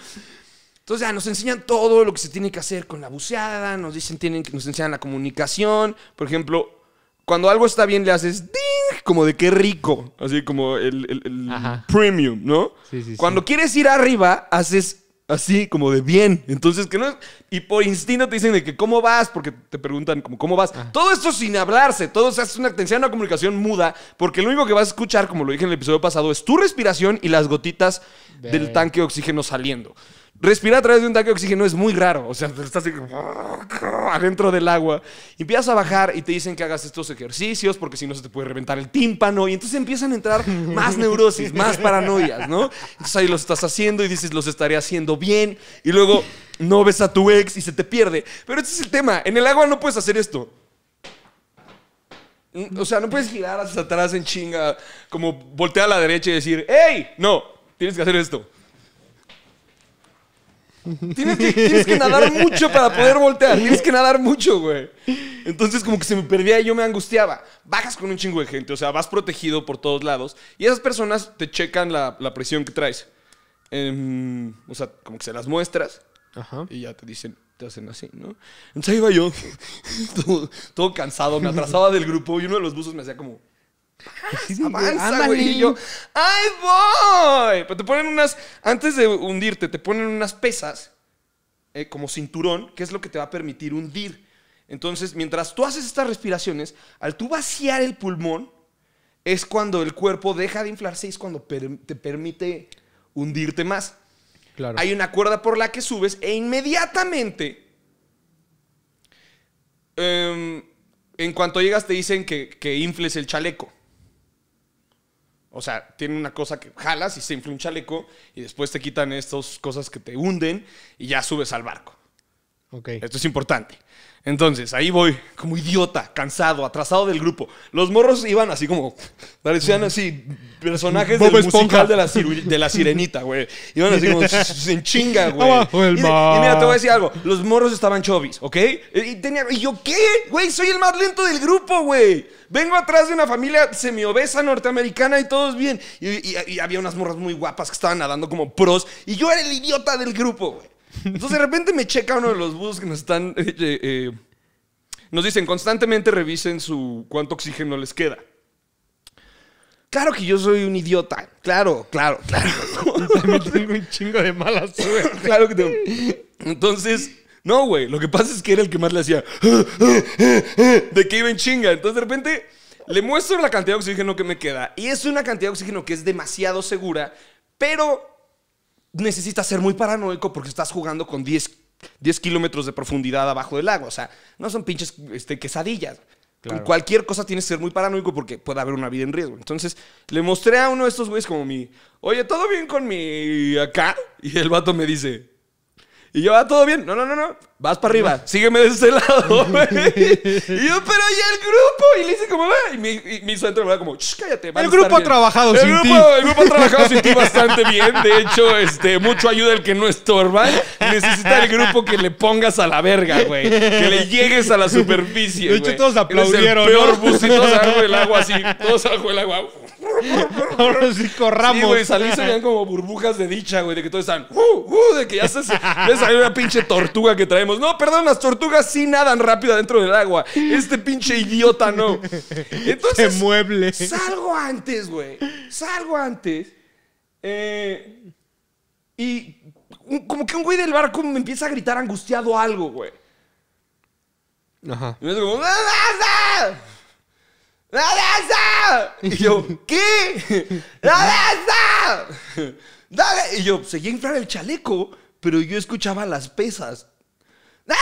Entonces ya nos enseñan todo lo que se tiene que hacer con la buceada, nos dicen, tienen, nos enseñan la comunicación. Por ejemplo, cuando algo está bien le haces ding, como de qué rico, así como el, premium, ¿no? Sí, sí, cuando quieres ir arriba, haces así como de bien. Entonces, que no Y por instinto te dicen de que cómo vas, porque te preguntan como cómo vas. Todo esto sin hablarse, todo se hace una, atención una comunicación muda, porque lo único que vas a escuchar, como lo dije en el episodio pasado, es tu respiración y las gotitas del tanque de oxígeno saliendo. Respirar a través de un tanque de oxígeno es muy raro. O sea, estás así, adentro del agua. empiezas a bajar y te dicen que hagas estos ejercicios porque si no se te puede reventar el tímpano. Y entonces empiezan a entrar más neurosis, más paranoias, ¿no? Entonces ahí los estás haciendo y dices, los estaré haciendo bien. Y luego no ves a tu ex y se te pierde. Pero este es el tema. En el agua no puedes hacer esto. O sea, no puedes girar hacia atrás en chinga, como voltear a la derecha y decir, ¡Ey! No, tienes que hacer esto. Tienes que, nadar mucho para poder voltear. Tienes que nadar mucho, güey. Entonces, como que se me perdía y yo me angustiaba. Bajas con un chingo de gente, o sea, vas protegido por todos lados. Y esas personas te checan la, presión que traes. Em, o sea, como que se las muestras. Y ya te dicen, te hacen así, ¿no? Entonces iba yo, todo cansado, me atrasaba del grupo y uno de los buzos me hacía como. Pues güey. ¡ay, voy! Pero te ponen unas, antes de hundirte, te ponen unas pesas eh, como cinturón, que es lo que te va a permitir hundir. Entonces, mientras tú haces estas respiraciones, al tú vaciar el pulmón, es cuando el cuerpo deja de inflarse y es cuando te permite hundirte más. Claro. Hay una cuerda por la que subes e inmediatamente, em, en cuanto llegas, te dicen que, que infles el chaleco. O sea, tiene una cosa que jalas y se infla un chaleco y después te quitan estas cosas que te hunden y ya subes al barco. Esto es importante. Entonces, ahí voy, como idiota, cansado, atrasado del grupo. Los morros iban así como, parecían así, personajes musical de la, sirenita, güey. Iban así como, en chinga, güey. y, mira, te voy a decir algo. Los morros estaban chovis, ¿ok? Y, tenía, y yo, ¿qué? Güey, soy el más lento del grupo, güey. Vengo atrás de una familia semiobesa norteamericana y todos bien. y había unas morras muy guapas que estaban nadando como pros. Y yo era el idiota del grupo, güey. Entonces de repente me checa uno de los buses que nos están... Eh, eh, nos dicen constantemente revisen su cuánto oxígeno les queda. Claro que yo soy un idiota. Claro, claro, claro. También tengo un chingo de mala suerte. claro que tengo. Entonces, no, güey. Lo que pasa es que era el que más le hacía. de que iba en chinga. Entonces, de repente, le muestro la cantidad de oxígeno que me queda. Y es una cantidad de oxígeno que es demasiado segura. Pero necesitas ser muy paranoico porque estás jugando con 10, kilómetros de profundidad abajo del lago. O sea, no son pinches este, quesadillas. Con cualquier cosa tienes que ser muy paranoico porque puede haber una vida en riesgo. Entonces, le mostré a uno de estos güeyes como mi, oye, ¿todo bien con mi acá? Y el vato me dice, y yo, ah, todo bien. No, no, no, no. Vas para arriba. Sígueme de ese lado, güey. y yo, pero ya el grupo. Y le hice como, va. Y mi, y mi me va como, Shh, cállate. El grupo ha trabajado el sin grupo, ti. El grupo ha trabajado sin ti bastante bien. De hecho, este, mucho ayuda el que no estorba. Necesita el grupo que le pongas a la verga, güey. Que le llegues a la superficie. De hecho, todos aplaudieron. el peor ¿no? bus todos el agua así. Todos abajo el agua. Ahora sí corramos. Sí, güey, salí salían como burbujas de dicha, güey, de que todos están, uh, uh, de que ya se Ves salir una pinche tortuga que traemos. No, perdón, las tortugas sí nadan rápido dentro del agua. Este pinche idiota no. Entonces, se mueble. Salgo antes, güey. Salgo antes. Eh, y como que un güey del barco me empieza a gritar angustiado algo, güey. Ajá. Y me como, ¡Ah, ¡La Y yo, ¿qué? Nada, ¡Dale! Y yo seguí a inflar el chaleco, pero yo escuchaba las pesas. ¡La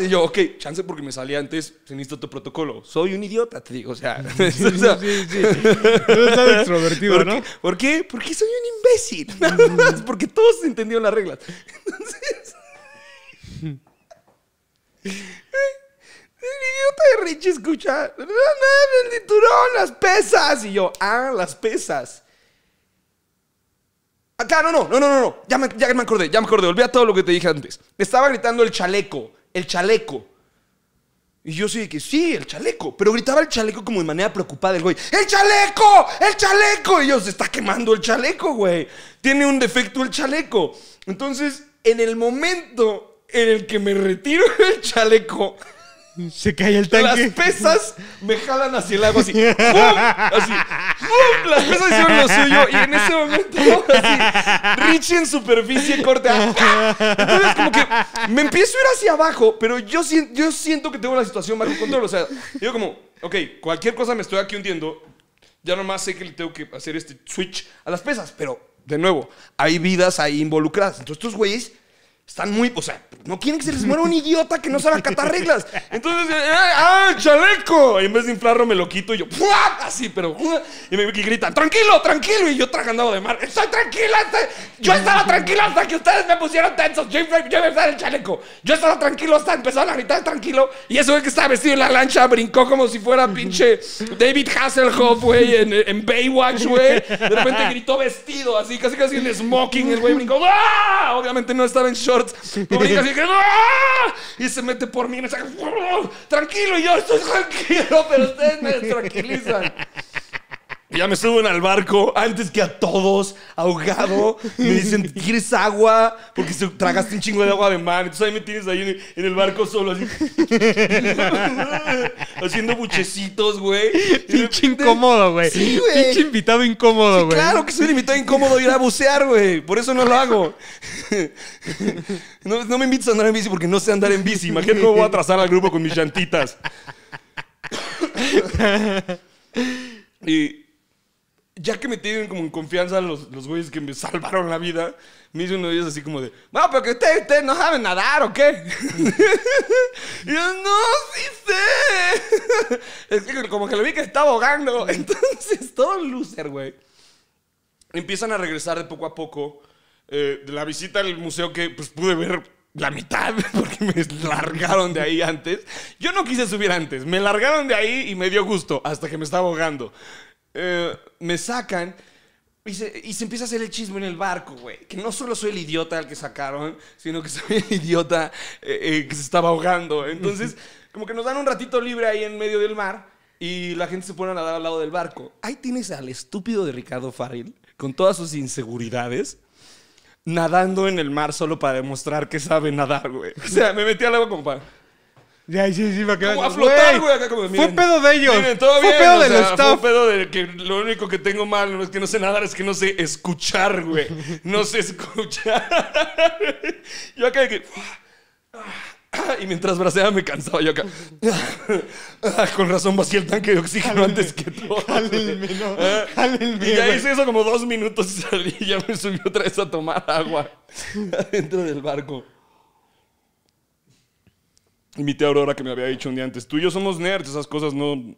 Y yo, ok, chance porque me salía antes, sin esto tu protocolo. Soy un idiota, te digo, o sea. Sí, sí, sí. extrovertido, ¿Por ¿no? Qué? ¿Por qué? Porque soy un imbécil. Mm. porque todos entendieron las reglas. Entonces. El idiota de Richie escucha, no, no, el las pesas. Y yo, ah, las pesas. Acá, no, no, no, no, no, ya me, ya me acordé, ya me acordé, a todo lo que te dije antes. Me estaba gritando el chaleco, el chaleco. Y yo sí, que sí, el chaleco. Pero gritaba el chaleco como de manera preocupada el güey. ¡El chaleco! ¡El chaleco! Y yo, se está quemando el chaleco, güey. Tiene un defecto el chaleco. Entonces, en el momento en el que me retiro el chaleco, se cae el tanque. Las pesas me jalan hacia el agua así. ¡Bum! Así. Las pesas hicieron lo suyo y en ese momento así. Richie en superficie corta. ¡ah! Entonces como que me empiezo a ir hacia abajo, pero yo, yo siento que tengo la situación bajo control. O sea, yo como, ok, cualquier cosa me estoy aquí hundiendo. Ya nomás sé que le tengo que hacer este switch a las pesas, pero de nuevo, hay vidas ahí involucradas. Entonces estos güeyes están muy, o sea, no quieren que se les muera un idiota que no sabe cantar reglas. Entonces, eh, eh, ¡ah, chaleco! Y en vez de inflarlo, me lo quito y yo, Así, pero, y me que gritan, ¡tranquilo, tranquilo! Y yo andado de mar, ¡estoy tranquila! Yo estaba tranquilo hasta que ustedes me pusieron tensos. Yo, yo me el chaleco. Yo estaba tranquilo hasta empezaron a gritar tranquilo. Y eso es que estaba vestido en la lancha, brincó como si fuera pinche David Hasselhoff, güey, en, en, Baywatch, güey. De repente gritó vestido, así, casi casi en smoking, el güey brincó, ¡ah! Obviamente no estaba en short shorts. digas así que ¡Ah! Y se mete por mí y me saca. ¡Tranquilo! Y yo estoy tranquilo, pero ustedes me tranquilizan. Ya me suben al barco antes que a todos, ahogado. Me dicen, ¿quieres agua? Porque se tragaste un chingo de agua de mar. Entonces ahí me tienes ahí en, el barco solo, así. haciendo buchecitos, güey. Pinche incómodo, güey. Sí, güey. Pinche invitado incómodo, güey. Sí, claro que soy un invitado incómodo ir a bucear, güey. Por eso no lo hago. No, me invites a andar en bici porque no sé andar en bici. Imagínate cómo voy a atrasar al grupo con mis llantitas. y ya que me tienen como en confianza los, los güeyes que me salvaron la vida, me hizo uno de ellos así como de, no, pero que ustedes usted no saben nadar o qué. y yo, no, sí sé. es que como que lo vi que estaba ahogando. Entonces, todo un loser, güey. Empiezan a regresar de poco a poco eh, de la visita al museo que pues pude ver la mitad porque me largaron de ahí antes. Yo no quise subir antes, me largaron de ahí y me dio gusto hasta que me estaba ahogando. Eh, me sacan. Y se, empieza a hacer el chisme en el barco, güey. Que no solo soy el idiota al que sacaron, sino que soy el idiota eh, eh, que se estaba ahogando. Entonces, como que nos dan un ratito libre ahí en medio del mar y la gente se pone a nadar al lado del barco. Ahí tienes al estúpido de Ricardo Farrell, con todas sus inseguridades, nadando en el mar solo para demostrar que sabe nadar, güey. O sea, me metí al agua como para ya sí, sí, a flotar, güey. Acá como, fue pedo de ellos. fue pedo del staff. Fue pedo de que lo único que tengo mal no es que no sé nadar, es que no sé escuchar, güey. No sé escuchar. Yo acá de que. Y mientras braseaba me cansaba yo acá. Con razón vacié el tanque de oxígeno antes que todo. Ah, y ya hice eso como dos minutos y salí y ya me subió otra vez a tomar agua adentro del barco mi a Aurora que me había dicho un día antes, tú y yo somos nerds, esas cosas no,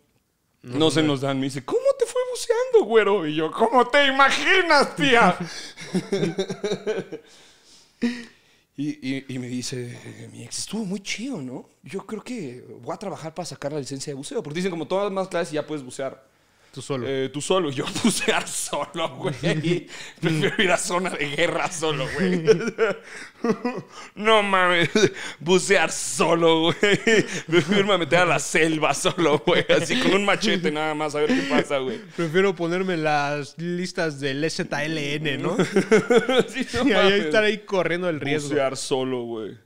no, se nos dan. Me dice, ¿cómo te fue buceando, güero? Y yo, ¿cómo te imaginas, tía? y, me dice, eh, mi ex estuvo muy chido, ¿no? Yo creo que voy a trabajar para sacar la licencia de buceo, porque dicen como todas las más clases ya puedes bucear. Tú solo. Eh, tú solo. Yo bucear solo, güey. Prefiero ir a zona de guerra solo, güey. no mames. Bucear solo, güey. Prefiero irme a meter a la selva solo, güey. Así con un machete nada más a ver qué pasa, güey. Prefiero ponerme las listas del STLN, ¿no? sí, no y ahí estar ahí corriendo el riesgo. Bucear solo, güey.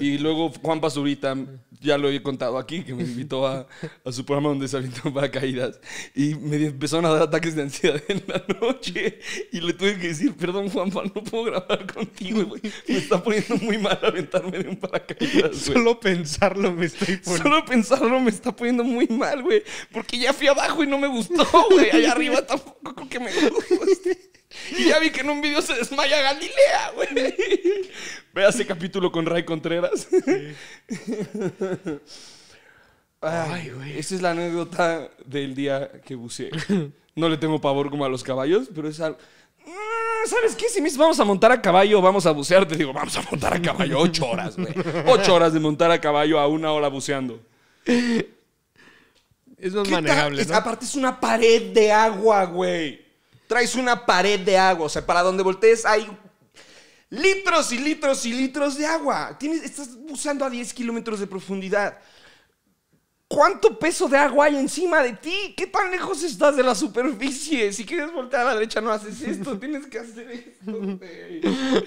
Y luego Juan Pazurita, ya lo he contado aquí, que me invitó a, su programa donde se aventó paracaídas. Y me empezaron a dar ataques de ansiedad en la noche. Y le tuve que decir, perdón Juanpa, no puedo grabar contigo. Me está poniendo muy mal aventarme de un paracaídas. Solo pensarlo me estoy Solo pensarlo me está poniendo muy mal, güey. Porque ya fui abajo y no me gustó, güey. Allá arriba tampoco que me y ya vi que en un video se desmaya Galilea, güey. Vea ese capítulo con Ray Contreras. Ay, güey. Esa es la anécdota del día que buceé. No le tengo pavor como a los caballos, pero es algo. Mm, ¿Sabes qué? Si me vamos a montar a caballo, vamos a bucear, te digo, vamos a montar a caballo. Ocho horas, güey. Ocho horas de montar a caballo a una hora buceando. Es más manejable, ¿no? Aparte, es una pared de agua, güey traes una pared de agua. O sea, para donde voltees hay litros y litros y litros de agua. Tienes, estás buceando a 10 kilómetros de profundidad. ¿Cuánto peso de agua hay encima de ti? ¿Qué tan lejos estás de la superficie? Si quieres voltear a la derecha, no haces esto. Tienes que hacer esto, güey.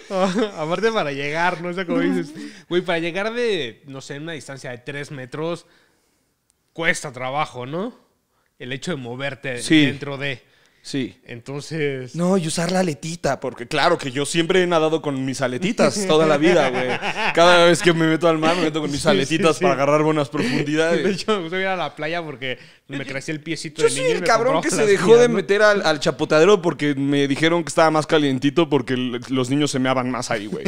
Aparte, para llegar, ¿no? O sea, como dices, güey, para llegar de, no sé, una distancia de 3 metros, cuesta trabajo, ¿no? El hecho de moverte dentro de. Sí. Entonces. No, y usar la aletita, porque claro que yo siempre he nadado con mis aletitas toda la vida, güey. Cada vez que me meto al mar me meto con mis aletitas para agarrar buenas profundidades. De hecho, me gustó ir a la playa porque me crecía el piecito yo soy el cabrón que se dejó de meter al, chapotadero porque me dijeron que estaba más calientito porque los niños se meaban más ahí, güey.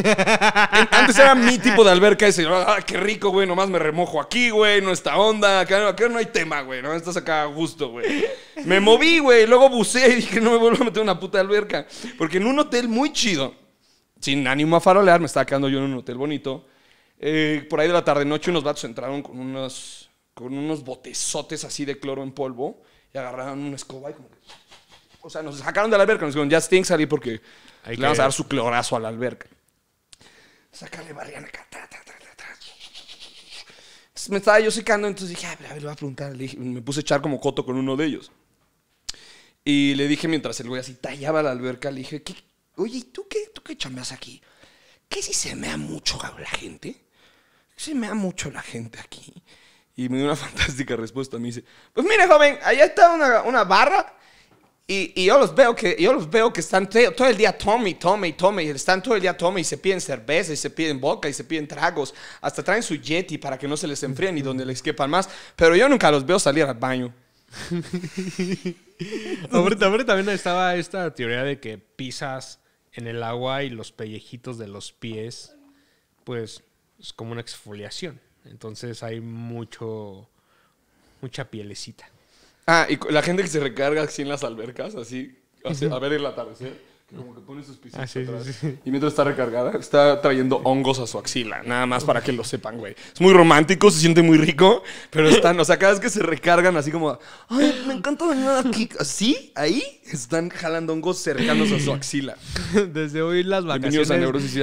Antes era mi tipo de alberca ese. Ah, ah, qué rico, güey, nomás me remojo aquí, güey, no está onda. Acá, no hay tema, güey, no estás acá a gusto, güey. Me moví, güey, luego buceé y dije, no me vuelvo a meter una puta alberca. Porque en un hotel muy chido, sin ánimo a farolear, me estaba quedando yo en un hotel bonito. Eh, por ahí de la tarde noche unos vatos entraron con unos, con unos botezotes así de cloro en polvo y agarraron una escoba y como que... O sea, nos sacaron de la alberca, nos dijeron, ya tienen que salir porque le vamos a dar su clorazo a la alberca. Sácale barriana acá, Me estaba yo secando, entonces dije, ah, a ver, le voy a preguntar. me puse a echar como coto con uno de ellos. Y le dije mientras el güey así tallaba la alberca, le dije, oye, ¿y tú qué, tú qué chambeas aquí? ¿Qué si se mea mucho la gente? Se mea mucho la gente aquí. Y me dio una fantástica respuesta. Me dice, pues mire, joven, allá está una, barra. Y, yo los veo que yo los veo que están todo el día tome y tome y tome y están todo el día tome y se piden cerveza y se piden boca y se piden tragos hasta traen su yeti para que no se les enfríen y donde les quepan más pero yo nunca los veo salir al baño Ahorita, también estaba esta teoría de que pisas en el agua y los pellejitos de los pies, pues es como una exfoliación. Entonces hay mucho, mucha pielecita. Ah, y la gente que se recarga sin las albercas, así, a ver el atardecer como que pone sus pisitos ah, Y mientras está recargada, está trayendo hongos a su axila. Nada más para que lo sepan, güey. Es muy romántico, se siente muy rico. Pero están, o sea, cada vez que se recargan así como... Ay, me encanta venir aquí. Así, ahí, están jalando hongos cercanos a su axila. Desde hoy las vacaciones...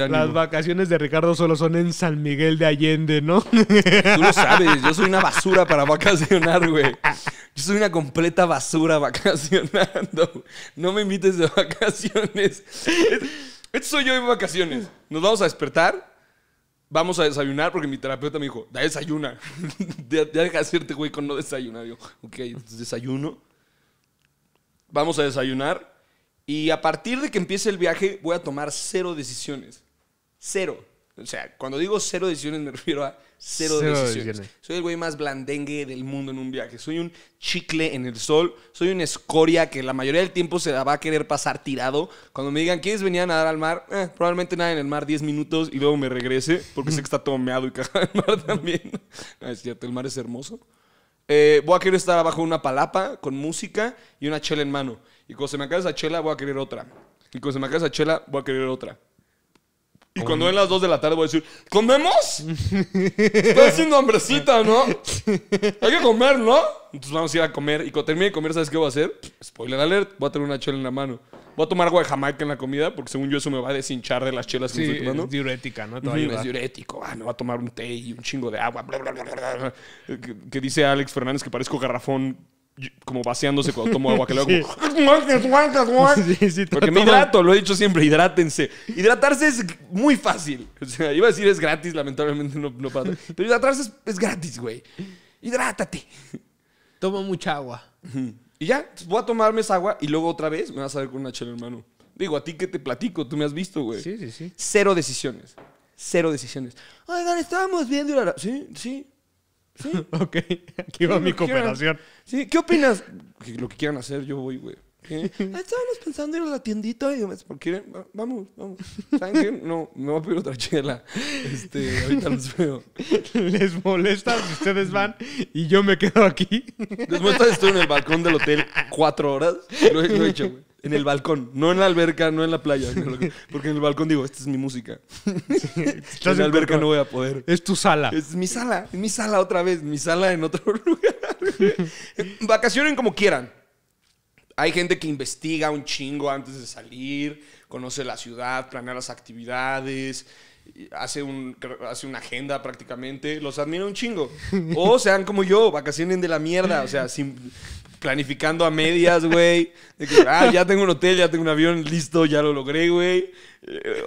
las vacaciones de Ricardo solo son en San Miguel de Allende, ¿no? Tú lo sabes, yo soy una basura para vacacionar, güey. Yo soy una completa basura vacacionando. No me invites de vacaciones. Esto soy yo en vacaciones. Nos vamos a despertar. Vamos a desayunar porque mi terapeuta me dijo, da desayuna. ya, deja de hacerte, güey, con no desayunar. Yo, ok, desayuno. Vamos a desayunar. Y a partir de que empiece el viaje, voy a tomar cero decisiones. Cero. O sea, cuando digo cero decisiones me refiero a cero, decisiones. Soy el güey más blandengue del mundo en un viaje. Soy un chicle en el sol. Soy una escoria que la mayoría del tiempo se la va a querer pasar tirado. Cuando me digan, ¿quieres venían a nadar al mar? Eh, probablemente nada en el mar 10 minutos y luego me regrese porque sé que está todo y caja el mar también. es cierto, el mar es hermoso. Eh, voy a querer estar abajo de una palapa con música y una chela en mano. Y cuando se me acabe esa chela, voy a querer otra. Y cuando se me acabe esa chela, voy a querer otra. Y cuando ven las 2 de la tarde voy a decir, ¿comemos? Estoy haciendo hambrecita, ¿no? Hay que comer, ¿no? Entonces vamos a ir a comer. Y cuando termine de comer, ¿sabes qué voy a hacer? Spoiler alert, voy a tener una chela en la mano. Voy a tomar agua de Jamaica en la comida, porque según yo eso me va a deshinchar de las chelas que estoy tomando. Es diurética, ¿no? Te va Es diurético. Ah, me va a tomar un té y un chingo de agua. Bla, que dice Alex Fernández que parezco garrafón como vaciándose cuando tomo agua, que luego sí. sí, sí, Porque me hidrato, lo he dicho siempre, hidrátense. Hidratarse es muy fácil. O sea, iba a decir es gratis, lamentablemente no, no pasa. Pero hidratarse es, gratis, güey. Hidrátate. Toma mucha agua. Y ya, voy a tomarme esa agua y luego otra vez me vas a ver con una chela, hermano. Digo, a ti que te platico, tú me has visto, güey. Sí, sí, sí. Cero decisiones. Cero decisiones. Oigan, estábamos viendo Sí, sí. Sí. ok, aquí va mi cooperación. Sí, ¿qué opinas? Lo que quieran hacer, yo voy, güey. Estábamos pensando ir a la tiendita y me qué. Vamos, vamos. ¿Saben qué? No, me voy a pedir otra chela. Este, ahorita los veo. ¿Les molesta si ustedes van y yo me quedo aquí? ¿Les molesta estoy en el balcón del hotel cuatro horas? lo he hecho, güey. En el balcón, no en la alberca, no en la playa. Porque en el balcón digo, esta es mi música. en la alberca no voy a poder. Es tu sala. Es mi sala, es mi sala otra vez, mi sala en otro lugar. Vacacionen como quieran. Hay gente que investiga un chingo antes de salir, conoce la ciudad, planea las actividades, hace, un, hace una agenda prácticamente, los admiro un chingo. O sean como yo, vacacionen de la mierda, o sea, sin, planificando a medias, güey. Ah, ya tengo un hotel, ya tengo un avión, listo, ya lo logré, güey. Eh,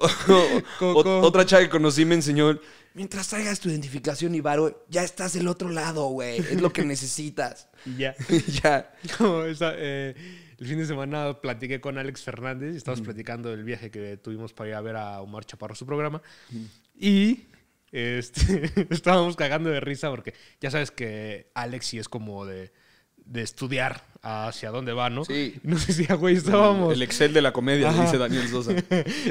otra chava que conocí me enseñó, mientras traigas tu identificación y ya estás del otro lado, güey. Es lo que necesitas. Y ya. ya. esa, eh, el fin de semana platiqué con Alex Fernández y estábamos platicando del viaje que tuvimos para ir a ver a Omar Chaparro su programa. Y este, estábamos cagando de risa porque ya sabes que Alex es como de, de estudiar hacia dónde va, ¿no? Sí. No sé si, güey, estábamos... El Excel de la comedia, dice Daniel Sosa.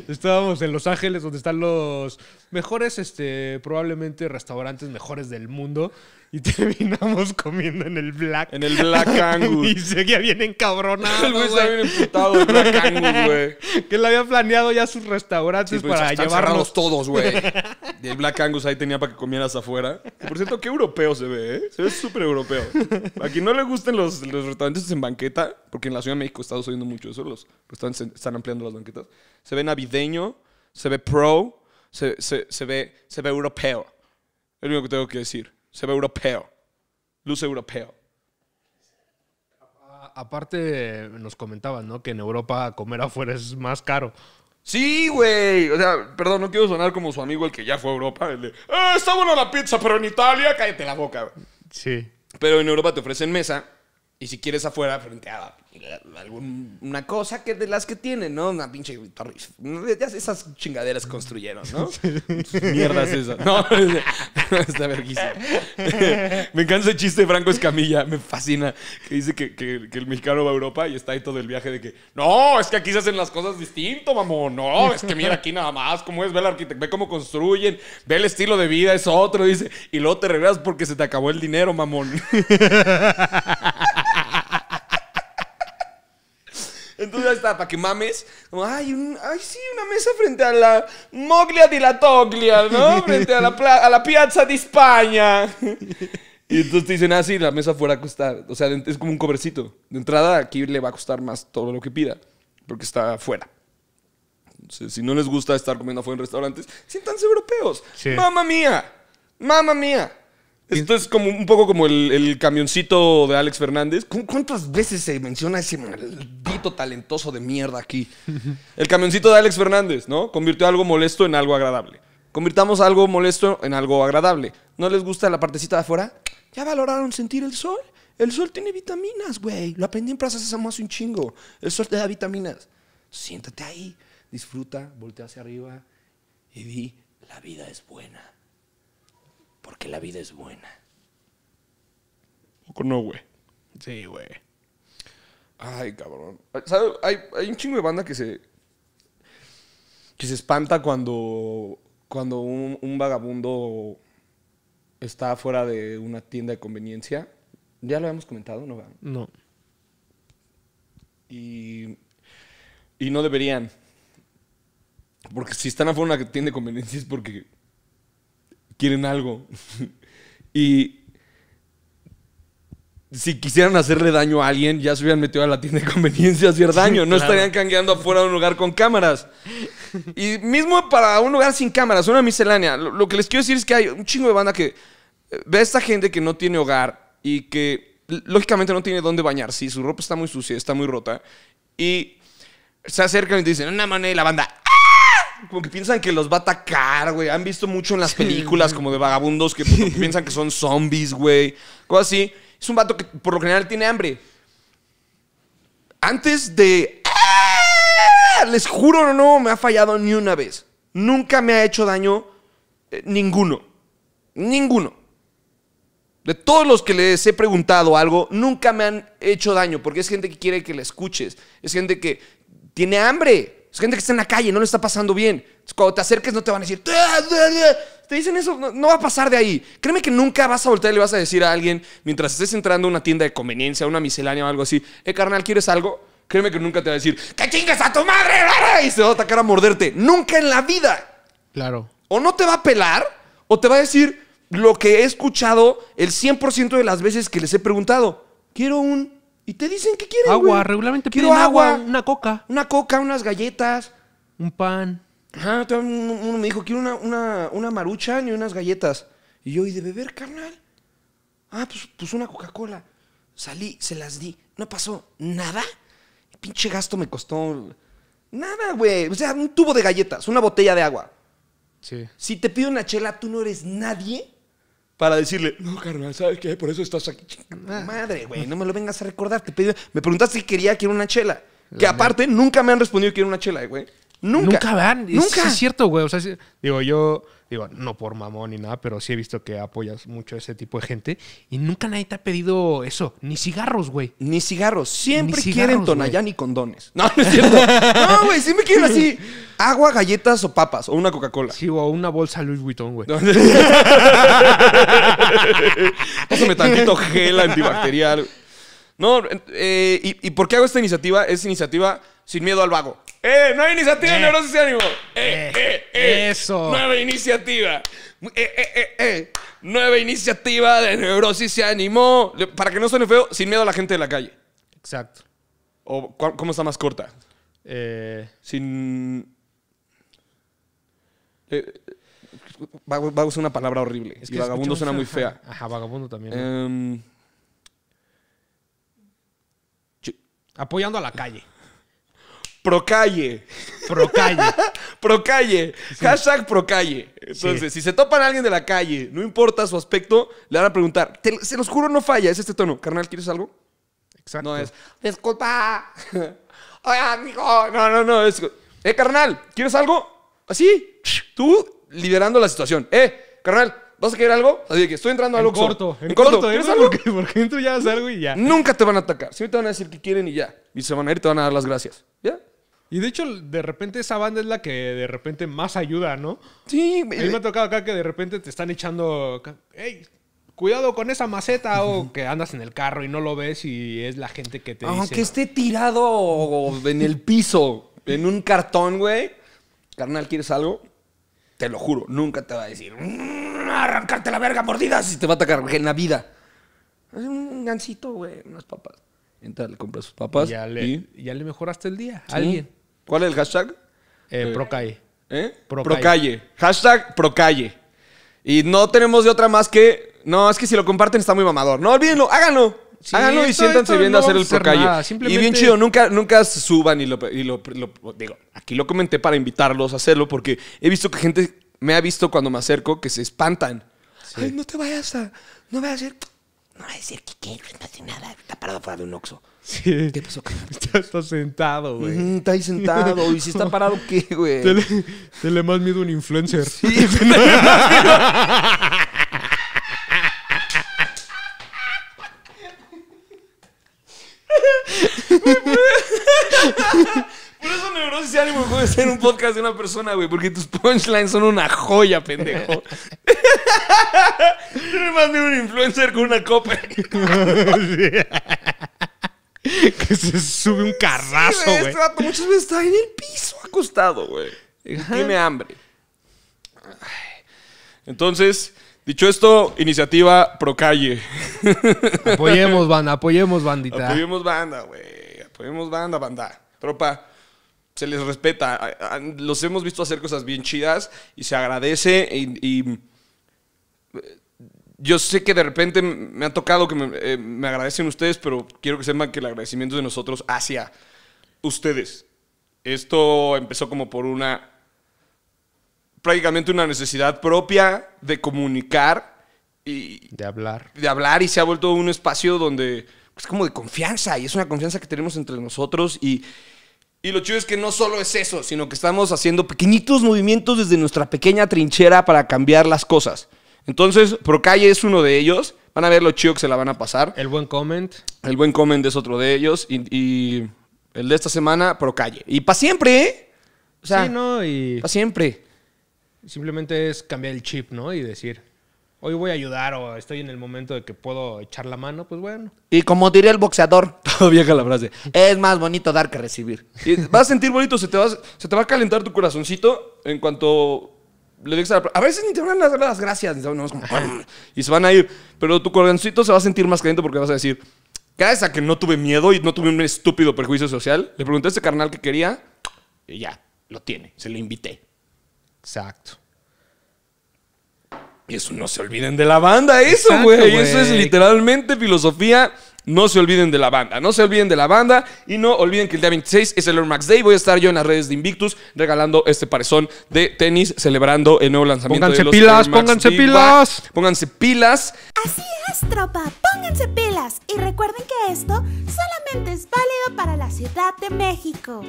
estábamos en Los Ángeles, donde están los mejores, este, probablemente restaurantes mejores del mundo. Y terminamos comiendo en el Black. En el Black Angus. y seguía bien encabronado. El güey está bien emputado, el Black Angus, güey. Que él había planeado ya sus restaurantes pues, para llevarlos todos, güey. Y el Black Angus ahí tenía para que comieras afuera. por cierto, qué europeo se ve, ¿eh? Se ve súper europeo. A quien no le gusten los, los restaurantes en banqueta, porque en la Ciudad de México están sucediendo mucho eso, los restaurantes están ampliando las banquetas. Se ve navideño, se ve pro, se, se, se ve, se ve europeo. Es lo único que tengo que decir se ve europeo, luce europeo. Aparte, nos comentaban, ¿no? Que en Europa comer afuera es más caro. Sí, güey. O sea, perdón, no quiero sonar como su amigo el que ya fue a Europa. El de, ah, está buena la pizza, pero en Italia cállate la boca. Sí. Pero en Europa te ofrecen mesa y si quieres afuera, frente a alguna cosa que de las que tienen, ¿no? Una pinche Esas chingaderas construyeron, ¿no? Mierdas esas. No, está vergüenza. Me encanta el chiste de Franco Escamilla. Me fascina. Que dice que, que, el mexicano va a Europa y está ahí todo el viaje de que, no, es que aquí se hacen las cosas distinto, mamón. No, es que mira aquí nada más cómo es, ve el arquitecto ve cómo construyen, ve el estilo de vida, es otro, dice. Y luego te regresas porque se te acabó el dinero, mamón. Entonces está, para que mames. Como, ay, sí, una mesa frente a la Moglia di la Toglia, ¿no? Frente a la, a la Piazza di España. Y entonces te dicen, ah, sí, la mesa fuera cuesta... O sea, es como un cobrecito. De entrada, aquí le va a costar más todo lo que pida, porque está afuera. si no les gusta estar comiendo afuera en restaurantes, siéntanse europeos. ¡Mamma mía! ¡Mamma mía! Esto es como un poco como el, camioncito de Alex Fernández. ¿Cuántas veces se menciona ese maldito talentoso de mierda aquí? El camioncito de Alex Fernández, ¿no? Convirtió algo molesto en algo agradable. Convirtamos algo molesto en algo agradable. ¿No les gusta la partecita de afuera? ¿Ya valoraron sentir el sol? El sol tiene vitaminas, güey. Lo aprendí en Plaza Sésamo hace un chingo. El sol te da vitaminas. Siéntate ahí, disfruta, voltea hacia arriba y di, la vida es buena. Que la vida es buena. ¿O no, güey? Sí, güey. Ay, cabrón. ¿Sabes? Hay, un chingo de banda que se. que se espanta cuando. cuando un, vagabundo está fuera de una tienda de conveniencia. Ya lo habíamos comentado, ¿no? No. Y. Y no deberían. Porque si están afuera de una tienda de conveniencia es porque quieren algo. y si quisieran hacerle daño a alguien, ya se hubieran metido a la tienda de conveniencia a hacer daño. No estarían cangueando afuera de un lugar con cámaras. Y mismo para un lugar sin cámaras, una miscelánea. Lo, que les quiero decir es que hay un chingo de banda que eh, ve a esta gente que no tiene hogar y que lógicamente no tiene dónde bañarse. Y su ropa está muy sucia, está muy rota. Y se acercan y te dicen, no, y la banda, como que piensan que los va a atacar, güey. Han visto mucho en las películas como de vagabundos que, piensan que son zombies, güey. Cosas así. Es un vato que por lo general tiene hambre. Antes de... ¡Ah! Les juro, no me ha fallado ni una vez. Nunca me ha hecho daño eh, ninguno. Ninguno. De todos los que les he preguntado algo, nunca me han hecho daño, porque es gente que quiere que le escuches. Es gente que tiene hambre. Es gente que está en la calle, no le está pasando bien. cuando te acerques no te van a decir, te dicen eso, no, va a pasar de ahí. Créeme que nunca vas a voltear y le vas a decir a alguien, mientras estés entrando a una tienda de conveniencia, una miscelánea o algo así, eh, carnal, ¿quieres algo? Créeme que nunca te va a decir, ¡que chingas a tu madre! Y se va a atacar a morderte. Nunca en la vida. Claro. O no te va a pelar, o te va a decir lo que he escuchado el 100% de las veces que les he preguntado. Quiero un y te dicen que quieren. Agua, regularmente Quiero piden agua, una coca. Una coca, unas galletas. Un pan. Ajá, uno me dijo, quiero una, una, una y unas galletas. Y yo, ¿y de beber, carnal? Ah, pues, pues una Coca-Cola. Salí, se las di. No pasó nada. El pinche gasto me costó. Nada, güey. O sea, un tubo de galletas, una botella de agua. Sí. Si te pido una chela, tú no eres nadie para decirle, no, carnal, ¿sabes qué? Por eso estás aquí. Ah. Madre, güey, no me lo vengas a recordar. Te pedí, me preguntaste si quería que era una chela. que aparte nunca me han respondido que era una chela, güey. Nunca. Nunca van. Nunca. Es, es cierto, güey. O sea, digo, yo digo, no por mamón ni nada, pero sí he visto que apoyas mucho a ese tipo de gente. Y nunca nadie te ha pedido eso, ni cigarros, güey. Ni cigarros. Siempre ni quieren Tonayán y condones. No, no es cierto. no, güey, sí me quieren así. Agua, galletas o papas, o una Coca-Cola. Sí, o una bolsa Louis Vuitton, güey. Pásame tantito gel antibacterial. No, eh, y, ¿y por qué hago esta iniciativa? Es iniciativa sin miedo al vago. ¡Eh! ¡Nueva iniciativa de eh. Neurosis y Ánimo! Eh, ¡Eh! ¡Eh! ¡Eh! ¡Eso! ¡Nueva iniciativa! ¡Eh! ¡Eh! ¡Eh! eh. Nueva iniciativa de Neurosis y Ánimo. Para que no suene feo, sin miedo a la gente de la calle. Exacto. ¿O cómo está más corta? Eh. Sin. Eh, a usar una palabra horrible. Es que vagabundo suena muy fea. Ajá, vagabundo también. Em, Apoyando a la calle. Procalle. Procalle. procalle. Hashtag procalle. Entonces, si se topan a alguien de la calle, no importa su aspecto, le van a preguntar. se los juro, no falla. Es este tono. Carnal, ¿quieres algo? Exacto. No es, disculpa. Oiga, amigo. No, no, no. Es, eh, carnal, ¿quieres algo? Así. Tú liderando la situación. Eh, carnal, ¿Vas a querer algo? Así que estoy entrando a algo. corto, corto. ¿eh? ¿Quieres algo? Porque, entro ya algo y ya. Nunca te van a atacar. Siempre te van a decir que quieren y ya. Y se van a ir y te van a dar las gracias. ¿Ya? Y de hecho, de repente esa banda es la que de repente más ayuda, ¿no? Sí. A mí eh, me ha tocado acá que de repente te están echando... ¡Ey! Cuidado con esa maceta o que andas en el carro y no lo ves y es la gente que te Aunque dice... Aunque esté tirado en el piso, en un cartón, güey. Carnal, ¿quieres algo? Te lo juro, nunca te va a decir... Mm, ¡Arrancarte la verga, mordidas! Si te va a atacar en la vida. un gancito, güey, unas papas entra, le compra sus papas. y... ya le mejoraste el día alguien. ¿Cuál es el hashtag? Eh, eh, Procalle. ¿Eh? Procalle. Procalle. Hashtag Procalle. Y no tenemos de otra más que. No, es que si lo comparten está muy mamador. No, olvídenlo, háganlo. háganlo y siéntanse viendo hacer el Procalle. Y bien chido, nunca, nunca suban y, lo, y lo, Digo, aquí lo comenté para invitarlos a hacerlo porque he visto que gente me ha visto cuando me acerco que se espantan. Ay, no te vayas a. No vayas a decir. No vayas a decir que, que no hace nada. Está parado fuera de un oxo. ¿Qué pasó, Está, sentado, güey. está ahí sentado. ¿Y si está parado qué, güey? Tele, le más miedo a un influencer. Sí, Por eso Neurosis y Ánimo puede ser un podcast de una persona, güey. Porque tus punchlines son una joya, pendejo. Tiene más de un influencer con una copa. que se sube un carrazo, güey. Este muchas veces está en el piso acostado, güey. Tiene hambre. Entonces, dicho esto, iniciativa Pro Calle. Apoyemos, banda, apoyemos, bandita. Apoyemos, banda, güey. Apoyemos, banda, banda. Tropa, se les respeta. Los hemos visto hacer cosas bien chidas y se agradece y yo sé que de repente me ha tocado que eh, me, agradecen ustedes, pero quiero que sepan que el agradecimiento de nosotros hacia ustedes. Esto empezó como por una, prácticamente una necesidad propia de comunicar y... De hablar. De hablar y se ha vuelto un espacio donde es pues, como de confianza y es una confianza que tenemos entre nosotros y... Y lo chido es que no solo es eso, sino que estamos haciendo pequeñitos movimientos desde nuestra pequeña trinchera para cambiar las cosas. Entonces, Procalle es uno de ellos. Van a ver lo chido que se la van a pasar. El buen comment. El buen comment es otro de ellos. Y, el de esta semana, Procalle. Y para siempre, ¿eh? O sea, sí, ¿no? Y... Para siempre. Simplemente es cambiar el chip, ¿no? Y decir, hoy voy a ayudar o estoy en el momento de que puedo echar la mano, pues bueno. Y como diría el boxeador, todavía que la frase, es más bonito dar que recibir. Y vas a sentir bonito, se te, se te va a calentar tu corazoncito en cuanto a, veces ni te van a dar las gracias, y se van a ir. Pero tu corazoncito se va a sentir más caliente porque vas a decir, gracias a que no tuve miedo y no tuve un estúpido perjuicio social, le pregunté a ese carnal que quería y ya, lo tiene, se lo invité. Exacto. Y eso no se olviden de la banda, eso, güey. Eso es literalmente filosofía no se olviden de la banda, no se olviden de la banda y no olviden que el día 26 es el Air Max Day. Voy a estar yo en las redes de Invictus regalando este parezón de tenis celebrando el nuevo lanzamiento de los pilas, Max Pónganse pilas, pónganse pilas. Así es, tropa, pónganse pilas y recuerden que esto solamente es válido para la Ciudad de México.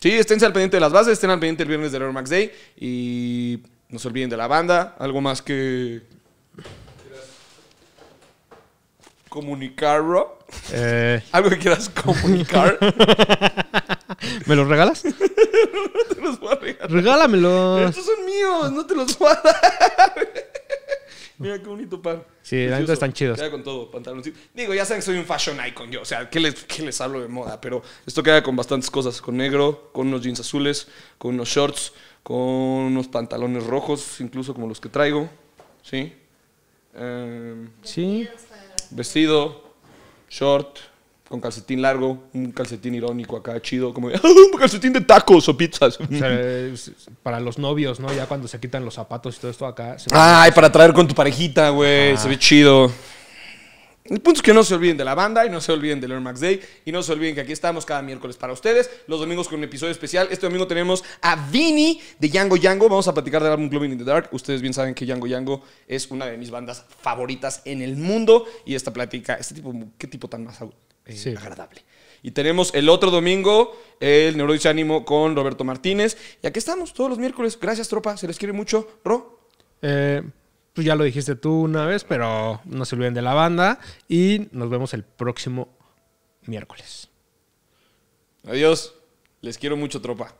Sí, esténse al pendiente de las bases, estén al pendiente el viernes del Air Max Day y no se olviden de la banda. Algo más que ¿Comunicar, Eh. Algo que quieras comunicar. ¿Me los regalas? no te los voy a regalar. Regálamelos. Estos son míos, no te los voy a dar. Mira, qué bonito pan. Sí, están chidos. Queda con todo, pantaloncito. Digo, ya saben que soy un fashion icon yo. O sea, ¿qué les, les hablo de moda? Pero esto queda con bastantes cosas. Con negro, con unos jeans azules, con unos shorts, con unos pantalones rojos, incluso como los que traigo. ¿Sí? Em, sí vestido, short, con calcetín largo, un calcetín irónico acá, chido, como ah, un calcetín de tacos o pizzas. para los novios, ¿no? Ya cuando se quitan los zapatos y todo esto acá. Ay, para traer con tu parejita, güey, se ve chido. El punto es que no se olviden de la banda y no se olviden de Learn Max Day y no se olviden que aquí estamos cada miércoles para ustedes, los domingos con un episodio especial. Este domingo tenemos a Vini de Yango Yango, vamos a platicar del álbum Gloving in the Dark. Ustedes bien saben que Yango Yango es una de mis bandas favoritas en el mundo y esta plática, este tipo, qué tipo tan más eh, agradable. Y tenemos el otro domingo el Neurodice Ánimo con Roberto Martínez. Y aquí estamos todos los miércoles. Gracias, tropa. Se les quiere mucho. Ro. Eh, pues ya lo dijiste tú una vez, pero no se olviden de la banda y nos vemos el próximo miércoles. Adiós. Les quiero mucho, tropa.